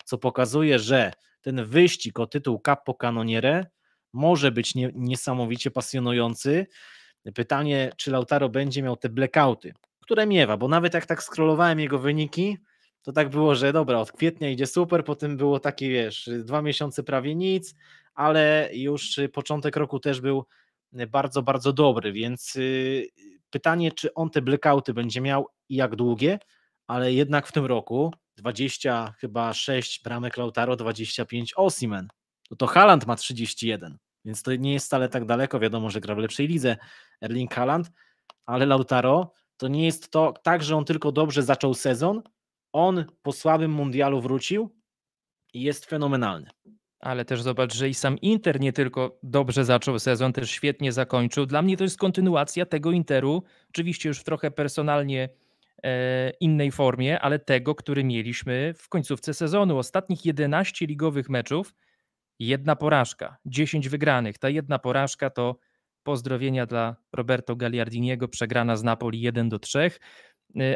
co pokazuje, że ten wyścig o tytuł Capo Canoniere może być nie, niesamowicie pasjonujący. Pytanie, czy Lautaro będzie miał te blackouty, które miewa, bo nawet jak tak scrollowałem jego wyniki, to tak było, że dobra, od kwietnia idzie super, potem było takie, wiesz, dwa miesiące prawie nic, ale już początek roku też był bardzo, bardzo dobry, więc y, pytanie, czy on te blackouty będzie miał i jak długie, ale jednak w tym roku 20 chyba 6 bramek Lautaro, 25 Osimen. No to Haaland ma 31, więc to nie jest wcale tak daleko, wiadomo, że gra w lepszej lidze Erling Haaland, ale Lautaro to nie jest to tak, że on tylko dobrze zaczął sezon, on po słabym mundialu wrócił i jest fenomenalny. Ale też zobacz, że i sam Inter nie tylko dobrze zaczął sezon, też świetnie zakończył. Dla mnie to jest kontynuacja tego Interu, oczywiście już trochę personalnie E, innej formie, ale tego, który mieliśmy w końcówce sezonu. Ostatnich 11 ligowych meczów, jedna porażka, 10 wygranych. Ta jedna porażka to pozdrowienia dla Roberto Gagliardiniego, przegrana z Napoli 1 do 3 e,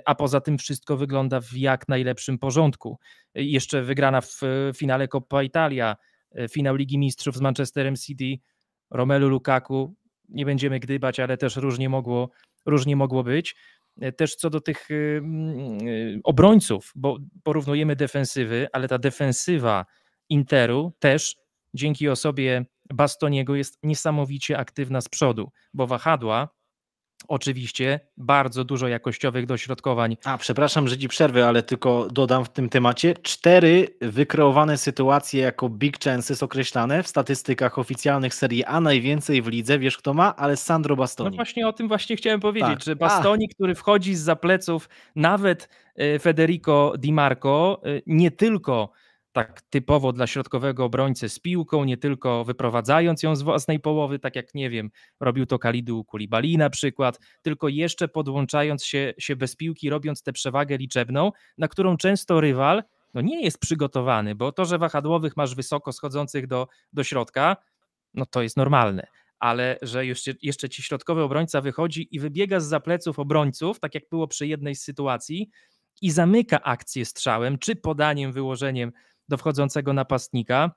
a poza tym wszystko wygląda w jak najlepszym porządku. E, jeszcze wygrana w finale Coppa Italia, finał Ligi Mistrzów z Manchesterem City, Romelu Lukaku, nie będziemy gdybać, ale też różnie mogło, różnie mogło być. E, też co do tych y, mm, y, obrońców, bo porównujemy defensywy, ale ta defensywa Interu też dzięki osobie Bastoniego jest niesamowicie aktywna z przodu, bo wahadła oczywiście bardzo dużo jakościowych dośrodkowań. A, przepraszam, że ci przerwę, ale tylko dodam w tym temacie. Cztery wykreowane sytuacje jako big chances określane w statystykach oficjalnych Serie A, najwięcej w lidze, wiesz kto ma? Alessandro Bastoni. No właśnie o tym właśnie chciałem powiedzieć, tak. że Bastoni, A. który wchodzi z zapleców nawet e, Federico Di Marco, e, nie tylko tak typowo dla środkowego obrońcy z piłką, nie tylko wyprowadzając ją z własnej połowy, tak jak nie wiem, robił to Kalidu Kulibali na przykład, tylko jeszcze podłączając się, się bez piłki, robiąc tę przewagę liczebną, na którą często rywal no nie jest przygotowany, bo to, że wahadłowych masz wysoko schodzących do, do środka, no to jest normalne. Ale że jeszcze, jeszcze ci środkowy obrońca wychodzi i wybiega z zapleców obrońców, tak jak było przy jednej z sytuacji, i zamyka akcję strzałem, czy podaniem, wyłożeniem do wchodzącego napastnika,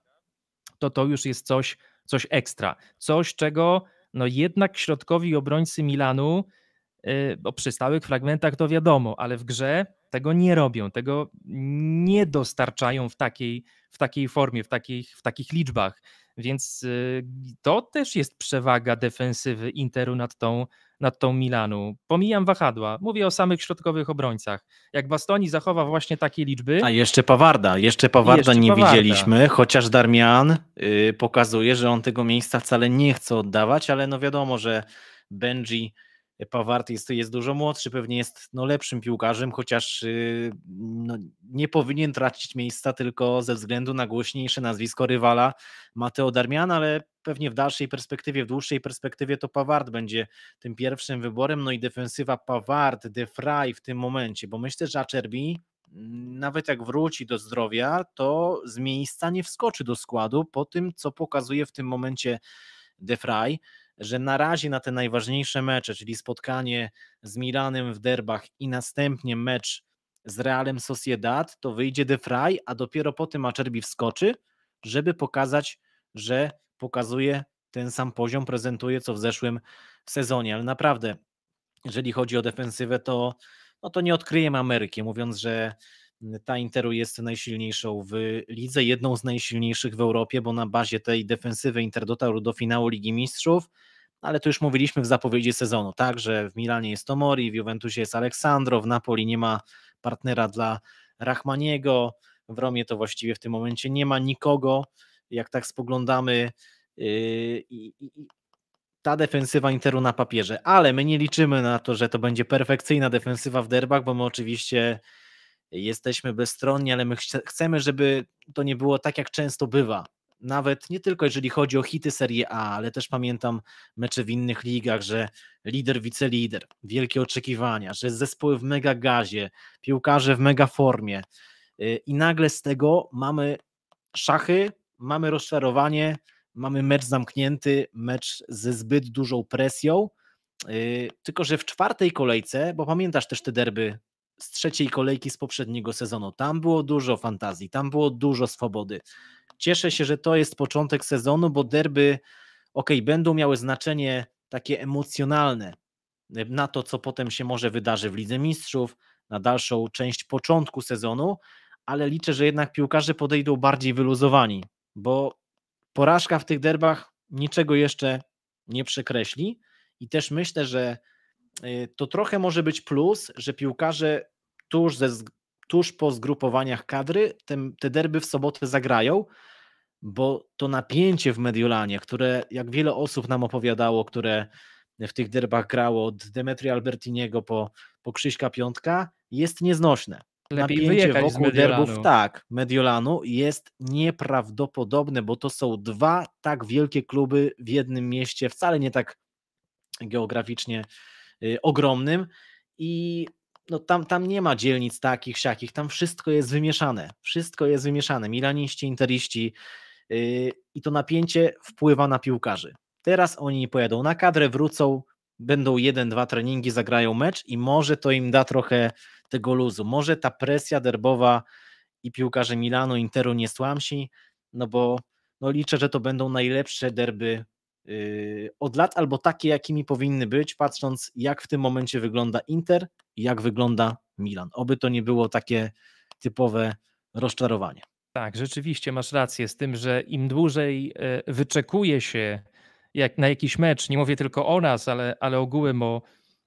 to to już jest coś, coś ekstra. Coś, czego no jednak środkowi obrońcy Milanu y, przy stałych fragmentach to wiadomo, ale w grze tego nie robią, tego nie dostarczają w takiej, w takiej formie, w takich, w takich liczbach. Więc y, to też jest przewaga defensywy Interu nad tą, nad tą Milanu. Pomijam wahadła, mówię o samych środkowych obrońcach. Jak Bastoni zachowa właśnie takie liczby. A jeszcze Pawarda, jeszcze Pawarda jeszcze nie Pawarda. widzieliśmy, chociaż Darmian y, pokazuje, że on tego miejsca wcale nie chce oddawać, ale no wiadomo, że Benji Pawart jest, jest dużo młodszy, pewnie jest no, lepszym piłkarzem, chociaż y, no, nie powinien tracić miejsca tylko ze względu na głośniejsze nazwisko rywala Mateo Darmian, ale pewnie w dalszej perspektywie, w dłuższej perspektywie to Pawart będzie tym pierwszym wyborem, no i defensywa Pawart, De Frey w tym momencie, bo myślę, że Acerbi mm, nawet jak wróci do zdrowia, to z miejsca nie wskoczy do składu po tym, co pokazuje w tym momencie De Frey że na razie na te najważniejsze mecze, czyli spotkanie z Milanem w derbach i następnie mecz z Realem Sociedad, to wyjdzie De Frey, a dopiero po tym Acerbi wskoczy, żeby pokazać, że pokazuje ten sam poziom, prezentuje co w zeszłym sezonie. Ale naprawdę, jeżeli chodzi o defensywę, to, no to nie odkryjemy Ameryki, mówiąc, że ta Interu jest najsilniejszą w lidze, jedną z najsilniejszych w Europie, bo na bazie tej defensywy Inter dotarł do finału Ligi Mistrzów, ale to już mówiliśmy w zapowiedzi sezonu, tak, że w Milanie jest Tomori, w Juventusie jest Aleksandro, w Napoli nie ma partnera dla Rachmaniego, w Romie to właściwie w tym momencie nie ma nikogo, jak tak spoglądamy yy, i, ta defensywa Interu na papierze, ale my nie liczymy na to, że to będzie perfekcyjna defensywa w derbach, bo my oczywiście jesteśmy bezstronni, ale my chcemy, żeby to nie było tak, jak często bywa. Nawet nie tylko jeżeli chodzi o hity Serie A, ale też pamiętam mecze w innych ligach, że lider, wicelider, wielkie oczekiwania, że zespoły w mega gazie, piłkarze w mega formie y, i nagle z tego mamy szachy, mamy rozczarowanie, mamy mecz zamknięty, mecz ze zbyt dużą presją, y, tylko że w czwartej kolejce, bo pamiętasz też te derby z trzeciej kolejki z poprzedniego sezonu. Tam było dużo fantazji, tam było dużo swobody. Cieszę się, że to jest początek sezonu, bo derby, ok, będą miały znaczenie takie emocjonalne na to, co potem się może wydarzy w Lidze Mistrzów, na dalszą część początku sezonu, ale liczę, że jednak piłkarze podejdą bardziej wyluzowani, bo porażka w tych derbach niczego jeszcze nie przekreśli i też myślę, że Y, to trochę może być plus, że piłkarze tuż, ze, tuż po zgrupowaniach kadry te, te derby w sobotę zagrają, bo to napięcie w Mediolanie, które jak wiele osób nam opowiadało, które w tych derbach grało od Demetri Albertiniego po, po Krzyśka Piątka, jest nieznośne. Lepiej Napięcie wokół derbów, tak, Mediolanu jest nieprawdopodobne, bo to są dwa tak wielkie kluby w jednym mieście, wcale nie tak geograficznie Y, ogromnym i no tam, tam nie ma dzielnic takich, siakich, tam wszystko jest wymieszane, wszystko jest wymieszane, milaniści, interiści y, i to napięcie wpływa na piłkarzy. Teraz oni pojadą na kadrę, wrócą, będą jeden, dwa treningi, zagrają mecz i może to im da trochę tego luzu, może ta presja derbowa i piłkarze Milanu, Interu nie słamsi, no bo no liczę, że to będą najlepsze derby Y, od lat albo takie, jakimi powinny być, patrząc jak w tym momencie wygląda Inter i jak wygląda Milan. Oby to nie było takie typowe rozczarowanie. Tak, rzeczywiście masz rację z tym, że im dłużej y, wyczekuje się jak na jakiś mecz, nie mówię tylko o nas, ale, ale ogółem o,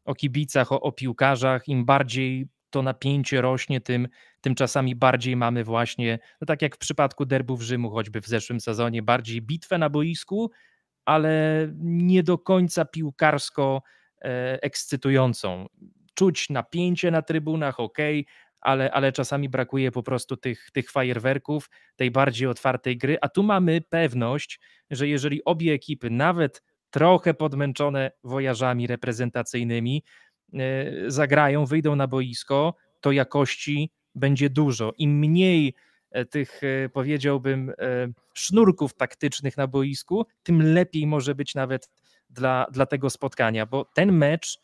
o kibicach, o, o piłkarzach, im bardziej to napięcie rośnie, tym, tym czasami bardziej mamy właśnie, no tak jak w przypadku derbów Rzymu choćby w zeszłym sezonie, bardziej bitwę na boisku, ale nie do końca piłkarsko e, ekscytującą. Czuć napięcie na trybunach, ok, ale, ale czasami brakuje po prostu tych, tych fajerwerków, tej bardziej otwartej gry. A tu mamy pewność, że jeżeli obie ekipy, nawet trochę podmęczone wojażami reprezentacyjnymi, e, zagrają, wyjdą na boisko, to jakości będzie dużo. Im mniej E, tych e, powiedziałbym e, sznurków taktycznych na boisku, tym lepiej może być nawet dla, dla tego spotkania, bo ten mecz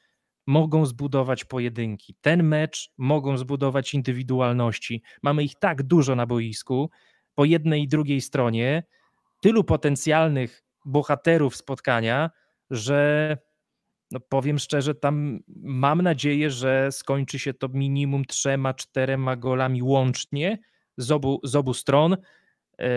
mogą zbudować pojedynki. Ten mecz mogą zbudować indywidualności. Mamy ich tak dużo na boisku, po jednej i drugiej stronie, tylu potencjalnych bohaterów spotkania, że no powiem szczerze, tam mam nadzieję, że skończy się to minimum trzema, czterema golami łącznie, z obu, z obu stron, e,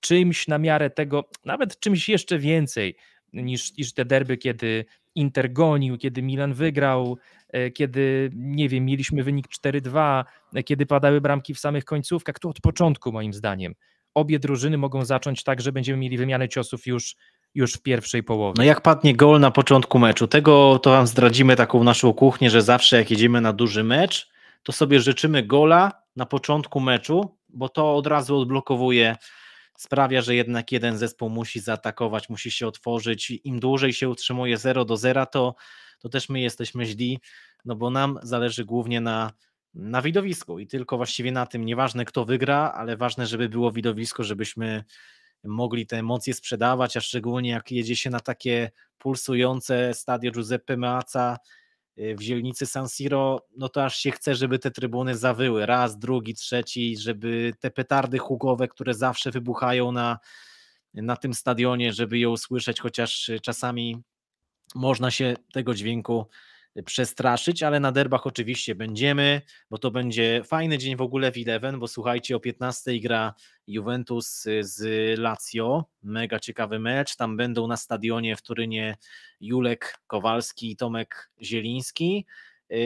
czymś na miarę tego, nawet czymś jeszcze więcej niż, niż te derby, kiedy Inter gonił, kiedy Milan wygrał, e, kiedy, nie wiem, mieliśmy wynik 4-2, e, kiedy padały bramki w samych końcówkach, tu od początku moim zdaniem. Obie drużyny mogą zacząć tak, że będziemy mieli wymianę ciosów już, już w pierwszej połowie. No jak padnie gol na początku meczu, tego to Wam zdradzimy taką naszą kuchnię, że zawsze jak jedziemy na duży mecz, to sobie życzymy gola na początku meczu, bo to od razu odblokowuje, sprawia, że jednak jeden zespół musi zaatakować, musi się otworzyć. Im dłużej się utrzymuje 0 do 0, to, to też my jesteśmy źli, no bo nam zależy głównie na, na widowisku i tylko właściwie na tym, nieważne kto wygra, ale ważne, żeby było widowisko, żebyśmy mogli te emocje sprzedawać, a szczególnie jak jedzie się na takie pulsujące stadio Giuseppe Meazza, Y, w dzielnicy San Siro, no to aż się chce, żeby te trybuny zawyły raz, drugi, trzeci, żeby te petardy hugowe, które zawsze wybuchają na, na tym stadionie, żeby je usłyszeć, chociaż y, czasami można się tego dźwięku przestraszyć, ale na derbach oczywiście będziemy, bo to będzie fajny dzień w ogóle w Eleven, bo słuchajcie, o 15 gra Juventus z Lazio, mega ciekawy mecz, tam będą na stadionie w Turynie Julek Kowalski i Tomek Zieliński, yy,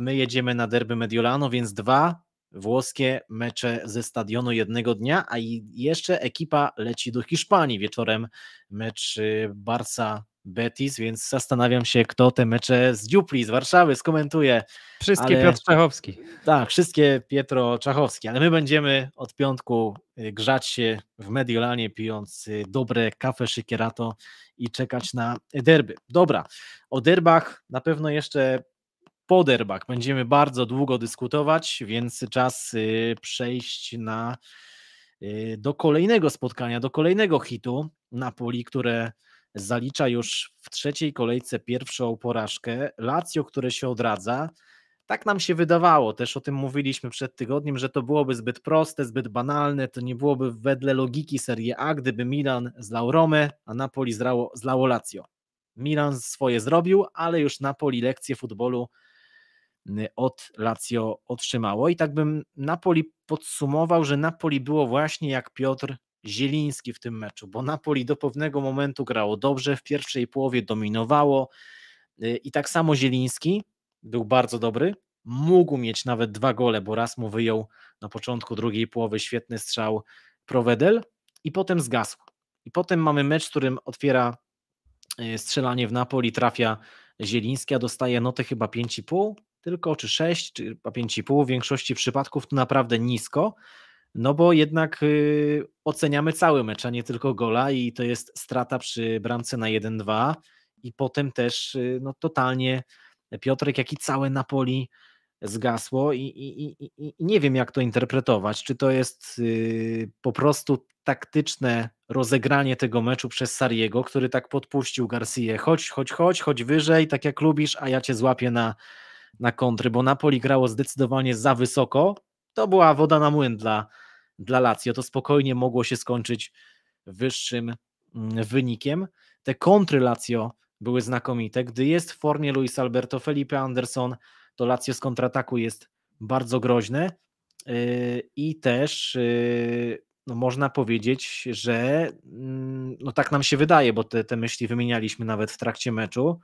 my jedziemy na derby Mediolano, więc dwa włoskie mecze ze stadionu jednego dnia, a jeszcze ekipa leci do Hiszpanii wieczorem mecz y, Barca Betis, więc zastanawiam się, kto te mecze z Dziupli, z Warszawy skomentuje. Wszystkie ale... Piotr Czachowski. Tak, wszystkie Pietro Czachowski, ale my będziemy od piątku y, grzać się w Mediolanie, pijąc y, dobre kafe szykierato i czekać na derby. Dobra, o derbach na pewno jeszcze po derbach będziemy bardzo długo dyskutować, więc czas y, przejść na do kolejnego spotkania, do kolejnego hitu Napoli, które zalicza już w trzeciej kolejce pierwszą porażkę. Lazio, które się odradza, tak nam się wydawało, też o tym mówiliśmy przed tygodniem, że to byłoby zbyt proste, zbyt banalne, to nie byłoby wedle logiki Serie A, gdyby Milan zlał Romę, a Napoli zlało, zlało Lazio. Milan swoje zrobił, ale już Napoli lekcję futbolu y, od Lazio otrzymało. I tak bym Napoli podsumował, że Napoli było właśnie jak Piotr Zieliński w tym meczu, bo Napoli do pewnego momentu grało dobrze, w pierwszej połowie dominowało y, i tak samo Zieliński był bardzo dobry, mógł mieć nawet dwa gole, bo raz mu wyjął na początku drugiej połowy świetny strzał Provedel i potem zgasł. I potem mamy mecz, w którym otwiera y, strzelanie w Napoli, trafia Zieliński, a dostaje notę chyba 5,5 tylko, czy 6, czy 5,5 w większości przypadków, to naprawdę nisko, no bo jednak y, oceniamy cały mecz, a nie tylko gola i to jest strata przy bramce na 1-2 i potem też y, no, totalnie Piotrek, jak i całe Napoli zgasło i, i, i, i, nie wiem jak to interpretować, czy to jest y, po prostu taktyczne rozegranie tego meczu przez Sariego, który tak podpuścił Garcję, chodź, chodź, chodź, chodź wyżej, tak jak lubisz, a ja cię złapię na, na kontry, bo Napoli grało zdecydowanie za wysoko, to była woda na młyn dla dla Lazio, to spokojnie mogło się skończyć wyższym mm, wynikiem. Te kontry Lazio były znakomite. Gdy jest w formie Luis Alberto, Felipe Anderson, to Lazio z kontrataku jest bardzo groźne y, i też y, no, można powiedzieć, że mm, no, tak nam się wydaje, bo te, te myśli wymienialiśmy nawet w trakcie meczu,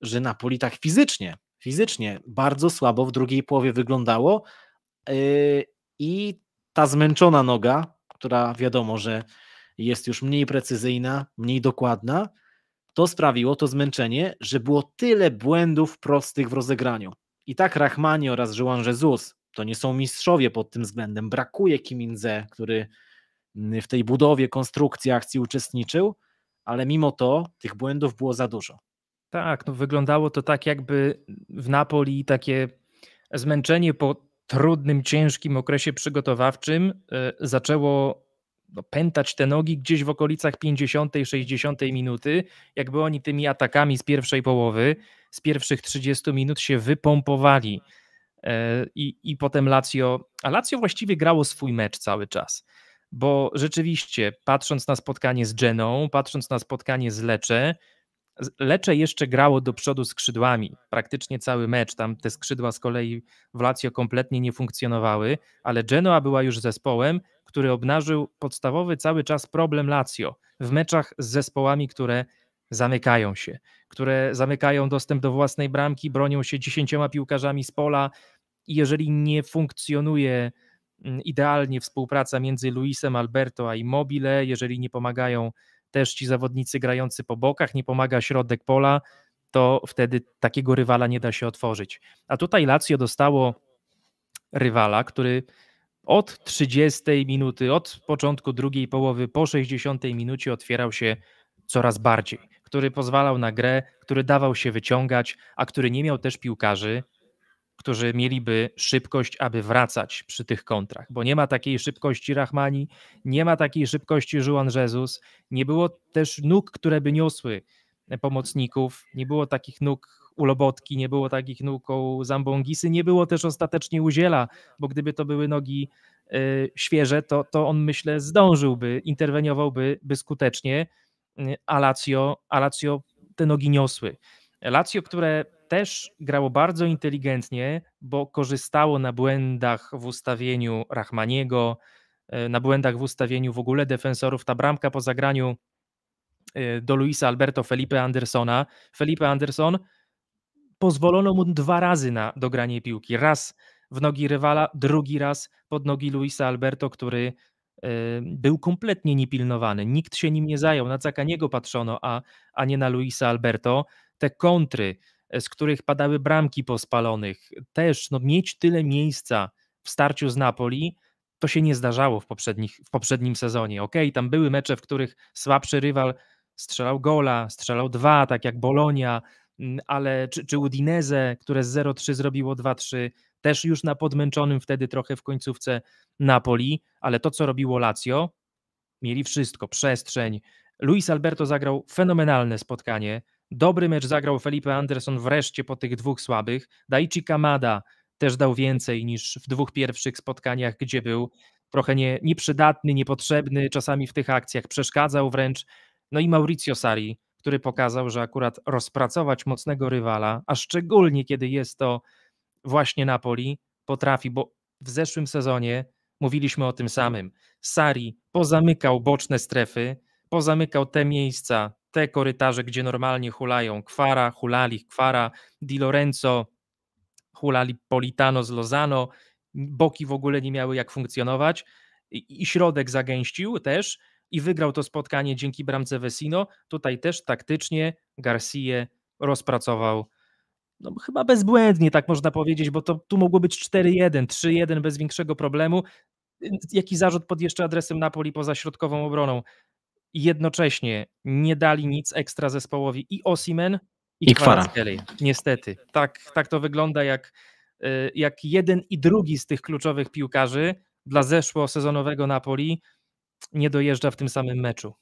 że Napoli tak fizycznie, fizycznie bardzo słabo w drugiej połowie wyglądało y, i ta zmęczona noga, która wiadomo, że jest już mniej precyzyjna, mniej dokładna, to sprawiło to zmęczenie, że było tyle błędów prostych w rozegraniu. I tak Rachmani oraz Juan Jesus to nie są mistrzowie pod tym względem. Brakuje Kiminze, który mm, w tej budowie, konstrukcji akcji uczestniczył, ale mimo to tych błędów było za dużo. Tak, no wyglądało to tak, jakby w Napoli takie zmęczenie po trudnym, ciężkim okresie przygotowawczym e, zaczęło no, pętać te nogi gdzieś w okolicach 50, 60 minuty, jakby oni tymi atakami z pierwszej połowy, z pierwszych 30 minut się wypompowali. E, I, I potem Lazio, a Lazio właściwie grało swój mecz cały czas, bo rzeczywiście patrząc na spotkanie z Geną, patrząc na spotkanie z Lecze, Lecze jeszcze grało do przodu skrzydłami, praktycznie cały mecz. Tam te skrzydła z kolei w Lazio kompletnie nie funkcjonowały, ale Genoa była już zespołem, który obnażył podstawowy cały czas problem Lazio w meczach z zespołami, które zamykają się, które zamykają dostęp do własnej bramki, bronią się dziesięcioma piłkarzami z pola i jeżeli nie funkcjonuje mm, idealnie współpraca między Luisem Alberto a Immobile, jeżeli nie pomagają też ci zawodnicy grający po bokach, nie pomaga środek pola, to wtedy takiego rywala nie da się otworzyć. A tutaj Lazio dostało rywala, który od 30 minuty, od początku drugiej połowy po 60 minucie otwierał się coraz bardziej, który pozwalał na grę, który dawał się wyciągać, a który nie miał też piłkarzy, którzy mieliby szybkość, aby wracać przy tych kontrach, bo nie ma takiej szybkości Rahmani, nie ma takiej szybkości Juan Jesus, nie było też nóg, które by niosły pomocników, nie było takich nóg u Lobotki, nie było takich nóg u Zambongisy, nie było też ostatecznie Uziela, bo gdyby to były nogi y, świeże, to, to on myślę zdążyłby, interweniowałby by skutecznie, y, a Lazio, a Lazio te nogi niosły. Lazio, które też grało bardzo inteligentnie, bo korzystało na błędach w ustawieniu Rachmaniego, e, na błędach w ustawieniu w ogóle defensorów. Ta bramka po zagraniu e, do Luisa Alberto Felipe Andersona. Felipe Anderson pozwolono mu dwa razy na dogranie piłki. Raz w nogi rywala, drugi raz pod nogi Luisa Alberto, który e, był kompletnie niepilnowany. Nikt się nim nie zajął. Na Zakaniego patrzono, a, a nie na Luisa Alberto. Te kontry, E, z których padały bramki pospalonych. Też no, mieć tyle miejsca w starciu z Napoli, to się nie zdarzało w, poprzednich, w poprzednim sezonie. Ok, tam były mecze, w których słabszy rywal strzelał gola, strzelał dwa, tak jak Bolonia, mm, ale czy, czy Udinese, które z 0-3 zrobiło 2-3, też już na podmęczonym wtedy trochę w końcówce Napoli, ale to, co robiło Lazio, mieli wszystko, przestrzeń. Luis Alberto zagrał fenomenalne spotkanie, Dobry mecz zagrał Felipe Anderson wreszcie po tych dwóch słabych. Daichi Kamada też dał więcej niż w dwóch pierwszych spotkaniach, gdzie był trochę nie, nieprzydatny, niepotrzebny, czasami w tych akcjach przeszkadzał wręcz. No i Mauricio Sari, który pokazał, że akurat rozpracować mocnego rywala, a szczególnie kiedy jest to właśnie Napoli, potrafi, bo w zeszłym sezonie mówiliśmy o tym samym. Sari pozamykał boczne strefy, pozamykał te miejsca, te korytarze, gdzie normalnie hulają Kwara, hulali Kwara, Di Lorenzo, hulali Politano z Lozano, boki w ogóle nie miały jak funkcjonować i, i środek zagęścił też i wygrał to spotkanie dzięki bramce Vesino. Tutaj też taktycznie Garcia rozpracował no, chyba bezbłędnie, tak można powiedzieć, bo to tu mogło być 4-1, 3-1 bez większego problemu. Jaki zarzut pod jeszcze adresem Napoli poza środkową obroną? i jednocześnie nie dali nic ekstra zespołowi i Osimen, i, I Kwara. Niestety. Tak, tak to wygląda, jak, y, jak jeden i drugi z tych kluczowych piłkarzy dla zeszłosezonowego Napoli nie dojeżdża w tym samym meczu.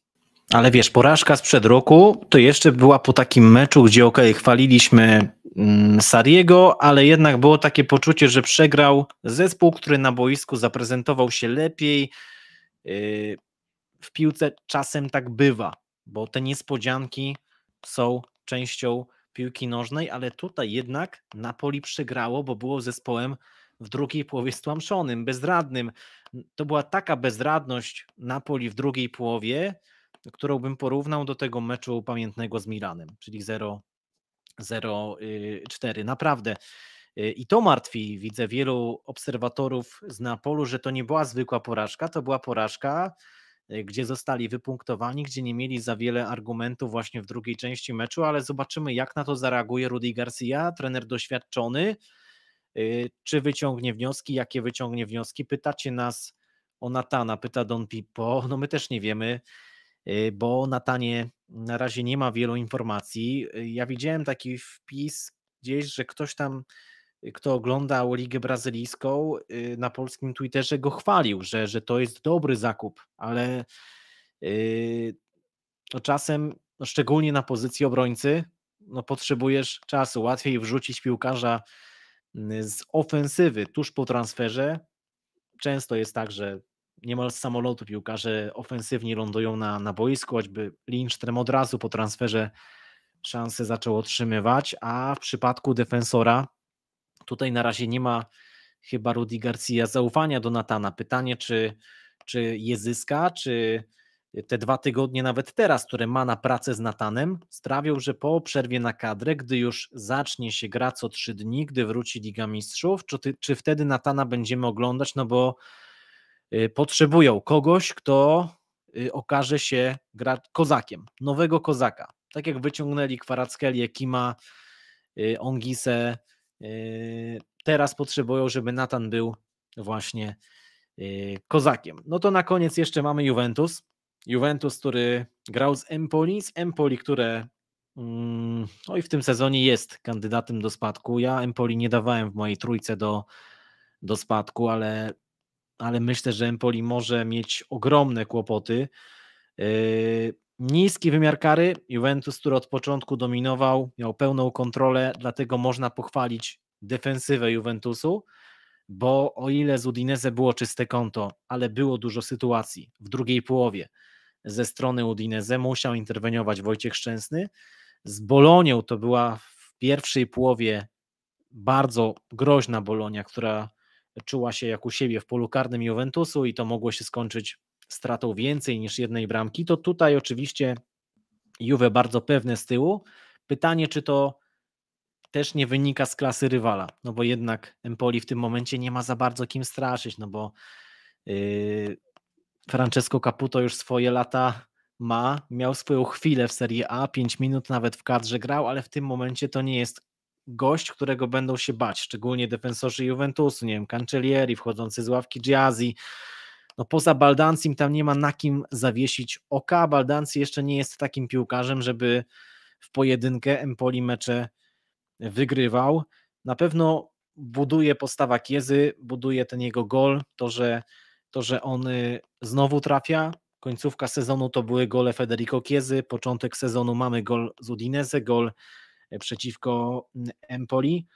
Ale wiesz, porażka sprzed roku to jeszcze była po takim meczu, gdzie ok, chwaliliśmy mm, Sariego, ale jednak było takie poczucie, że przegrał zespół, który na boisku zaprezentował się lepiej. Y, w piłce czasem tak bywa, bo te niespodzianki są częścią piłki nożnej, ale tutaj jednak Napoli przegrało, bo było zespołem w drugiej połowie stłamszonym, bezradnym. To była taka bezradność Napoli w drugiej połowie, którą bym porównał do tego meczu pamiętnego z Milanem, czyli 0-4. Y, Naprawdę. Y, I to martwi, widzę, wielu obserwatorów z Napolu, że to nie była zwykła porażka, to była porażka Y, gdzie zostali wypunktowani, gdzie nie mieli za wiele argumentów właśnie w drugiej części meczu, ale zobaczymy jak na to zareaguje Rudy Garcia, trener doświadczony, y, czy wyciągnie wnioski, jakie wyciągnie wnioski. Pytacie nas o Natana, pyta Don Pippo. no my też nie wiemy, y, bo o Natanie na razie nie ma wielu informacji. Ja widziałem taki wpis gdzieś, że ktoś tam kto oglądał Ligę Brazylijską y, na polskim Twitterze go chwalił, że, że to jest dobry zakup, ale to y, no czasem, no szczególnie na pozycji obrońcy, no potrzebujesz czasu, łatwiej wrzucić piłkarza mm, z ofensywy tuż po transferze. Często jest tak, że niemal z samolotu piłkarze ofensywni lądują na, na boisku, choćby Lindström od razu po transferze szansę zaczął otrzymywać, a w przypadku defensora Tutaj na razie nie ma chyba Rudy Garcia zaufania do Natana. Pytanie, czy, czy je zyska, czy te dwa tygodnie, nawet teraz, które ma na pracę z Natanem, sprawią, że po przerwie na kadrę, gdy już zacznie się gra co trzy dni, gdy wróci Liga Mistrzów, czy, ty, czy wtedy Natana będziemy oglądać, no bo y, potrzebują kogoś, kto y, okaże się gra kozakiem, nowego kozaka. Tak jak wyciągnęli Kwarackelię, Kima, y, Ongise, Yy, teraz potrzebują, żeby Natan był właśnie yy, kozakiem. No to na koniec jeszcze mamy Juventus. Juventus, który grał z Empoli, z Empoli, które mm, no i w tym sezonie jest kandydatem do spadku. Ja Empoli nie dawałem w mojej trójce do, do spadku, ale, ale myślę, że Empoli może mieć ogromne kłopoty. Yy, Niski wymiar kary, Juventus, który od początku dominował, miał pełną kontrolę, dlatego można pochwalić defensywę Juventusu, bo o ile z Udinese było czyste konto, ale było dużo sytuacji w drugiej połowie ze strony Udinese, musiał interweniować Wojciech Szczęsny. Z Bolonią to była w pierwszej połowie bardzo groźna Bolonia, która czuła się jak u siebie w polu karnym Juventusu i to mogło się skończyć stratą więcej niż jednej bramki, to tutaj oczywiście Juve bardzo pewne z tyłu. Pytanie, czy to też nie wynika z klasy rywala, no bo jednak Empoli w tym momencie nie ma za bardzo kim straszyć, no bo yy, Francesco Caputo już swoje lata ma, miał swoją chwilę w Serie A, 5 minut nawet w kadrze grał, ale w tym momencie to nie jest gość, którego będą się bać, szczególnie defensorzy Juventusu, nie wiem, Cancellieri wchodzący z ławki Giazzi, no poza Baldancim tam nie ma na kim zawiesić oka. Baldanci jeszcze nie jest takim piłkarzem, żeby w pojedynkę Empoli mecze wygrywał. Na pewno buduje postawa Kiezy, buduje ten jego gol, to że, to, że on y, znowu trafia. Końcówka sezonu to były gole Federico Kiezy, początek sezonu mamy gol z Udinese, gol y, przeciwko y, Empoli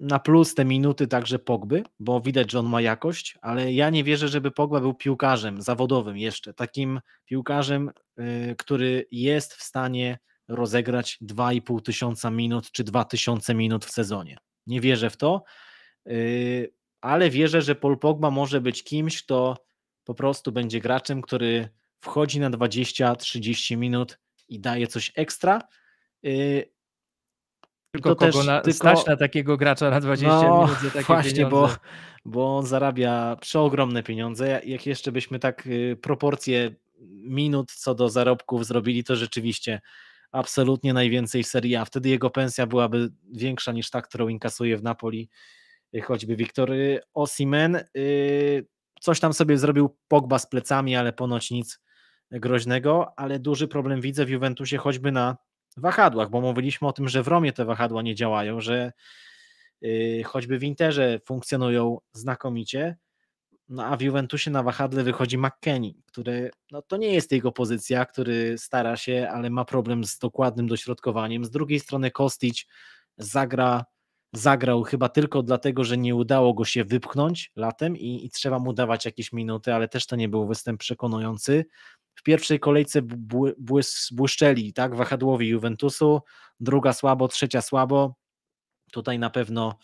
na plus te minuty także Pogby, bo widać, że on ma jakość, ale ja nie wierzę, żeby Pogba był piłkarzem zawodowym jeszcze, takim piłkarzem, y, który jest w stanie rozegrać 2,5 tysiąca minut czy 2 tysiące minut w sezonie. Nie wierzę w to, y, ale wierzę, że Paul Pogba może być kimś, kto po prostu będzie graczem, który wchodzi na 20-30 minut i daje coś ekstra y, tylko to kogo na, tylko... stać na takiego gracza na 20 no, minut za takie właśnie, Bo, bo on zarabia przeogromne pieniądze. Jak jeszcze byśmy tak y, proporcje minut co do zarobków zrobili, to rzeczywiście absolutnie najwięcej w serii A. Wtedy jego pensja byłaby większa niż ta, którą inkasuje w Napoli y, choćby Wiktor y, Osimen. Coś tam sobie zrobił Pogba z plecami, ale ponoć nic groźnego, ale duży problem widzę w Juventusie choćby na wahadłach, bo mówiliśmy o tym, że w Romie te wahadła nie działają, że y, choćby w Interze funkcjonują znakomicie, no a w Juventusie na wahadle wychodzi McKenny, który, no to nie jest jego pozycja, który stara się, ale ma problem z dokładnym dośrodkowaniem. Z drugiej strony Kostic zagra, zagrał chyba tylko dlatego, że nie udało go się wypchnąć latem i, i trzeba mu dawać jakieś minuty, ale też to nie był występ przekonujący w pierwszej kolejce błyszczeli tak, wahadłowi Juventusu, druga słabo, trzecia słabo. Tutaj na pewno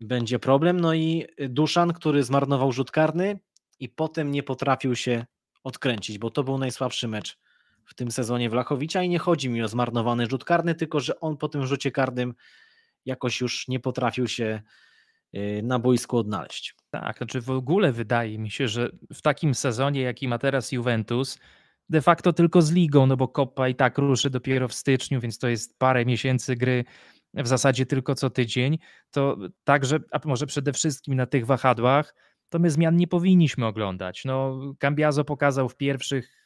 będzie problem. No i Duszan, który zmarnował rzut karny i potem nie potrafił się odkręcić, bo to był najsłabszy mecz w tym sezonie Wlachowicza i nie chodzi mi o zmarnowany rzut karny, tylko że on po tym rzucie karnym jakoś już nie potrafił się y, na boisku odnaleźć. Tak, znaczy w ogóle wydaje mi się, że w takim sezonie, jaki ma teraz Juventus, de facto tylko z ligą, no bo Copa i tak ruszy dopiero w styczniu, więc to jest parę miesięcy gry w zasadzie tylko co tydzień, to także, a może przede wszystkim na tych wahadłach, to my zmian nie powinniśmy oglądać. No, Cambiazo pokazał w pierwszych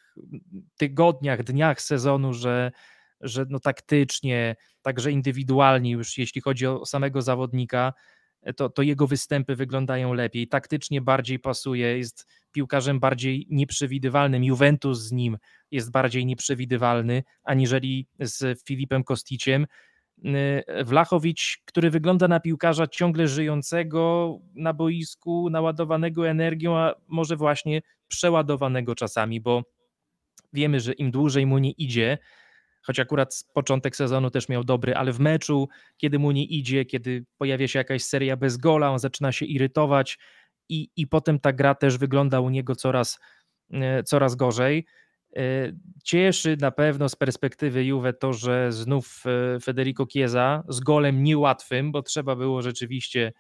tygodniach, dniach sezonu, że, że no taktycznie, także indywidualnie już jeśli chodzi o samego zawodnika, to, to jego występy wyglądają lepiej, taktycznie bardziej pasuje, jest piłkarzem bardziej nieprzewidywalnym. Juventus z nim jest bardziej nieprzewidywalny aniżeli z Filipem Kosticiem. Yy, Wlachowicz, który wygląda na piłkarza ciągle żyjącego na boisku, naładowanego energią, a może właśnie przeładowanego czasami, bo wiemy, że im dłużej mu nie idzie, choć akurat początek sezonu też miał dobry, ale w meczu, kiedy mu nie idzie, kiedy pojawia się jakaś seria bez gola, on zaczyna się irytować i, i potem ta gra też wygląda u niego coraz, e, coraz gorzej. E, cieszy na pewno z perspektywy Juve to, że znów e, Federico Chiesa z golem niełatwym, bo trzeba było rzeczywiście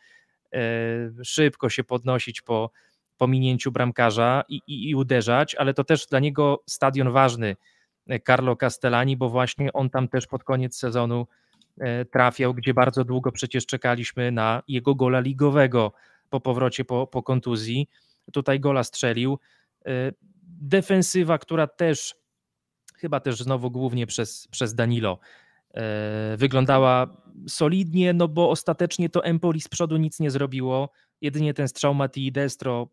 szybko się podnosić po, po minięciu bramkarza i, i, i uderzać, ale to też dla niego stadion ważny E, Carlo Castellani, bo właśnie on tam też pod koniec sezonu e, trafiał, gdzie bardzo długo przecież czekaliśmy na jego gola ligowego po powrocie po, po kontuzji. Tutaj gola strzelił. E, defensywa, która też chyba też znowu głównie przez, przez Danilo wyglądała solidnie, no bo ostatecznie to Empoli z przodu nic nie zrobiło. Jedynie ten strzał Mati i Destro,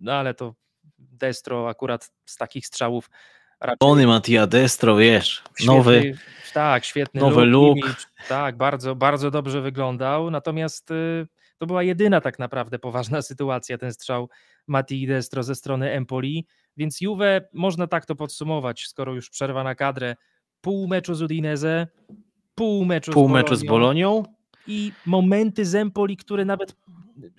no ale to Destro akurat z takich strzałów Raczej... Mattia Destro, wiesz, świetny, nowy. Tak, świetny nowy look. look. tak, bardzo, bardzo dobrze wyglądał. Natomiast y, to była jedyna tak naprawdę poważna sytuacja, ten strzał Mattii Destro ze strony Empoli. Więc Juve można tak to podsumować, skoro już przerwa na kadrę. Pół meczu z Udinese, pół meczu, pół z, Bolonią meczu z Bolonią i momenty z Empoli, które nawet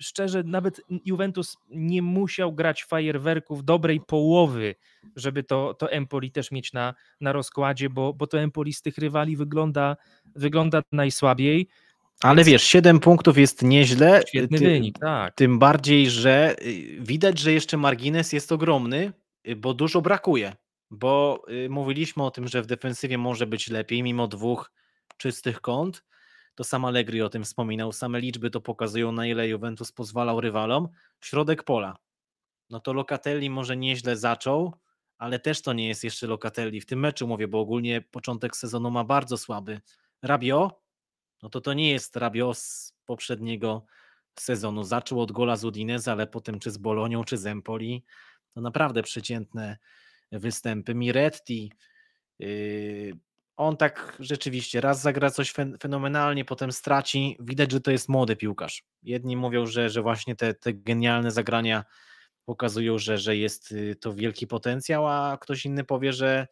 szczerze, nawet Juventus nie musiał grać fajerwerków dobrej połowy, żeby to, to Empoli też mieć na, na rozkładzie, bo, bo to Empoli z tych rywali wygląda, wygląda najsłabiej. Ale wiesz, 7 punktów jest nieźle. Świetny ty, wynik, tak. Tym bardziej, że y, widać, że jeszcze margines jest ogromny, y, bo dużo brakuje. Bo y, mówiliśmy o tym, że w defensywie może być lepiej, mimo dwóch czystych kąt to sam Allegri o tym wspominał, same liczby to pokazują, na ile Juventus pozwalał rywalom. Środek pola. No to Locatelli może nieźle zaczął, ale też to nie jest jeszcze Locatelli. W tym meczu mówię, bo ogólnie początek sezonu ma bardzo słaby. Rabio, no to to nie jest Rabio z poprzedniego sezonu. Zaczął od gola z Udinese, ale potem czy z Bolonią, czy z Empoli. To naprawdę przeciętne występy. Miretti, yy, on tak rzeczywiście raz zagra coś fenomenalnie, potem straci. Widać, że to jest młody piłkarz. Jedni mówią, że, że właśnie te, te genialne zagrania pokazują, że, że jest y, to wielki potencjał, a ktoś inny powie, że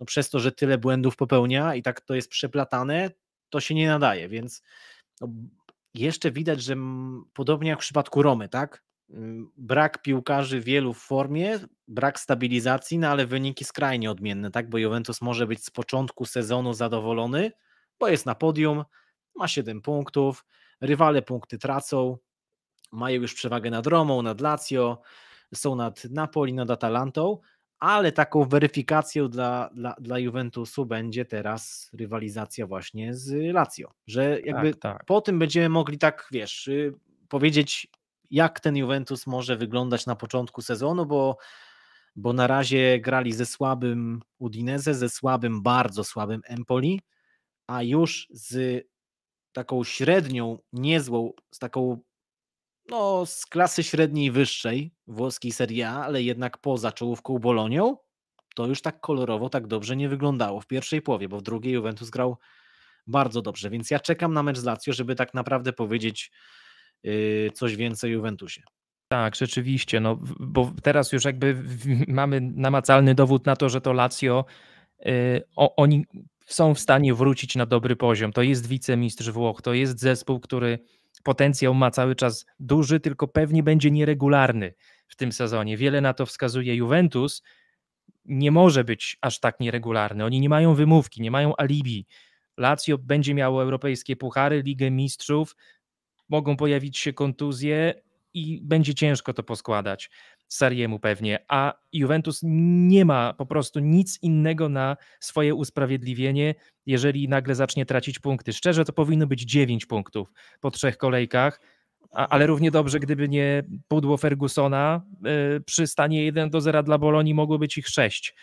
no przez to, że tyle błędów popełnia i tak to jest przeplatane, to się nie nadaje, więc no jeszcze widać, że podobnie jak w przypadku Romy, tak? Mm, brak piłkarzy wielu w formie, brak stabilizacji, no ale wyniki skrajnie odmienne, tak? Bo Juventus może być z początku sezonu zadowolony, bo jest na podium, ma 7 punktów, rywale punkty tracą, mają już przewagę nad Romą, nad Lazio, są nad Napoli, nad Atalantą, ale taką weryfikacją dla, dla, dla Juventusu będzie teraz rywalizacja właśnie z Lazio, że jakby tak, tak. po tym będziemy mogli tak, wiesz, y, powiedzieć jak ten Juventus może wyglądać na początku sezonu, bo, bo na razie grali ze słabym Udinese, ze słabym, bardzo słabym Empoli, a już z taką średnią, niezłą, z taką no, z klasy średniej wyższej włoskiej Serie A, ale jednak poza czołówką Bolonią, to już tak kolorowo, tak dobrze nie wyglądało w pierwszej połowie, bo w drugiej Juventus grał bardzo dobrze, więc ja czekam na mecz z Lazio, żeby tak naprawdę powiedzieć, Y, coś więcej Juventusie. Tak, rzeczywiście, no bo teraz już jakby mamy namacalny dowód na to, że to Lazio, y, o, oni są w stanie wrócić na dobry poziom. To jest wicemistrz Włoch, to jest zespół, który potencjał ma cały czas duży, tylko pewnie będzie nieregularny w tym sezonie. Wiele na to wskazuje Juventus. Nie może być aż tak nieregularny. Oni nie mają wymówki, nie mają alibi. Lazio będzie miało europejskie puchary, Ligę Mistrzów, mogą pojawić się kontuzje i będzie ciężko to poskładać. Sariemu pewnie, a Juventus nie ma po prostu nic innego na swoje usprawiedliwienie, jeżeli nagle zacznie tracić punkty. Szczerze, to powinno być 9 punktów po trzech kolejkach, a, ale równie dobrze, gdyby nie pudło Fergusona, e, przy stanie 1 do 0 dla Bolonii mogło być ich 6,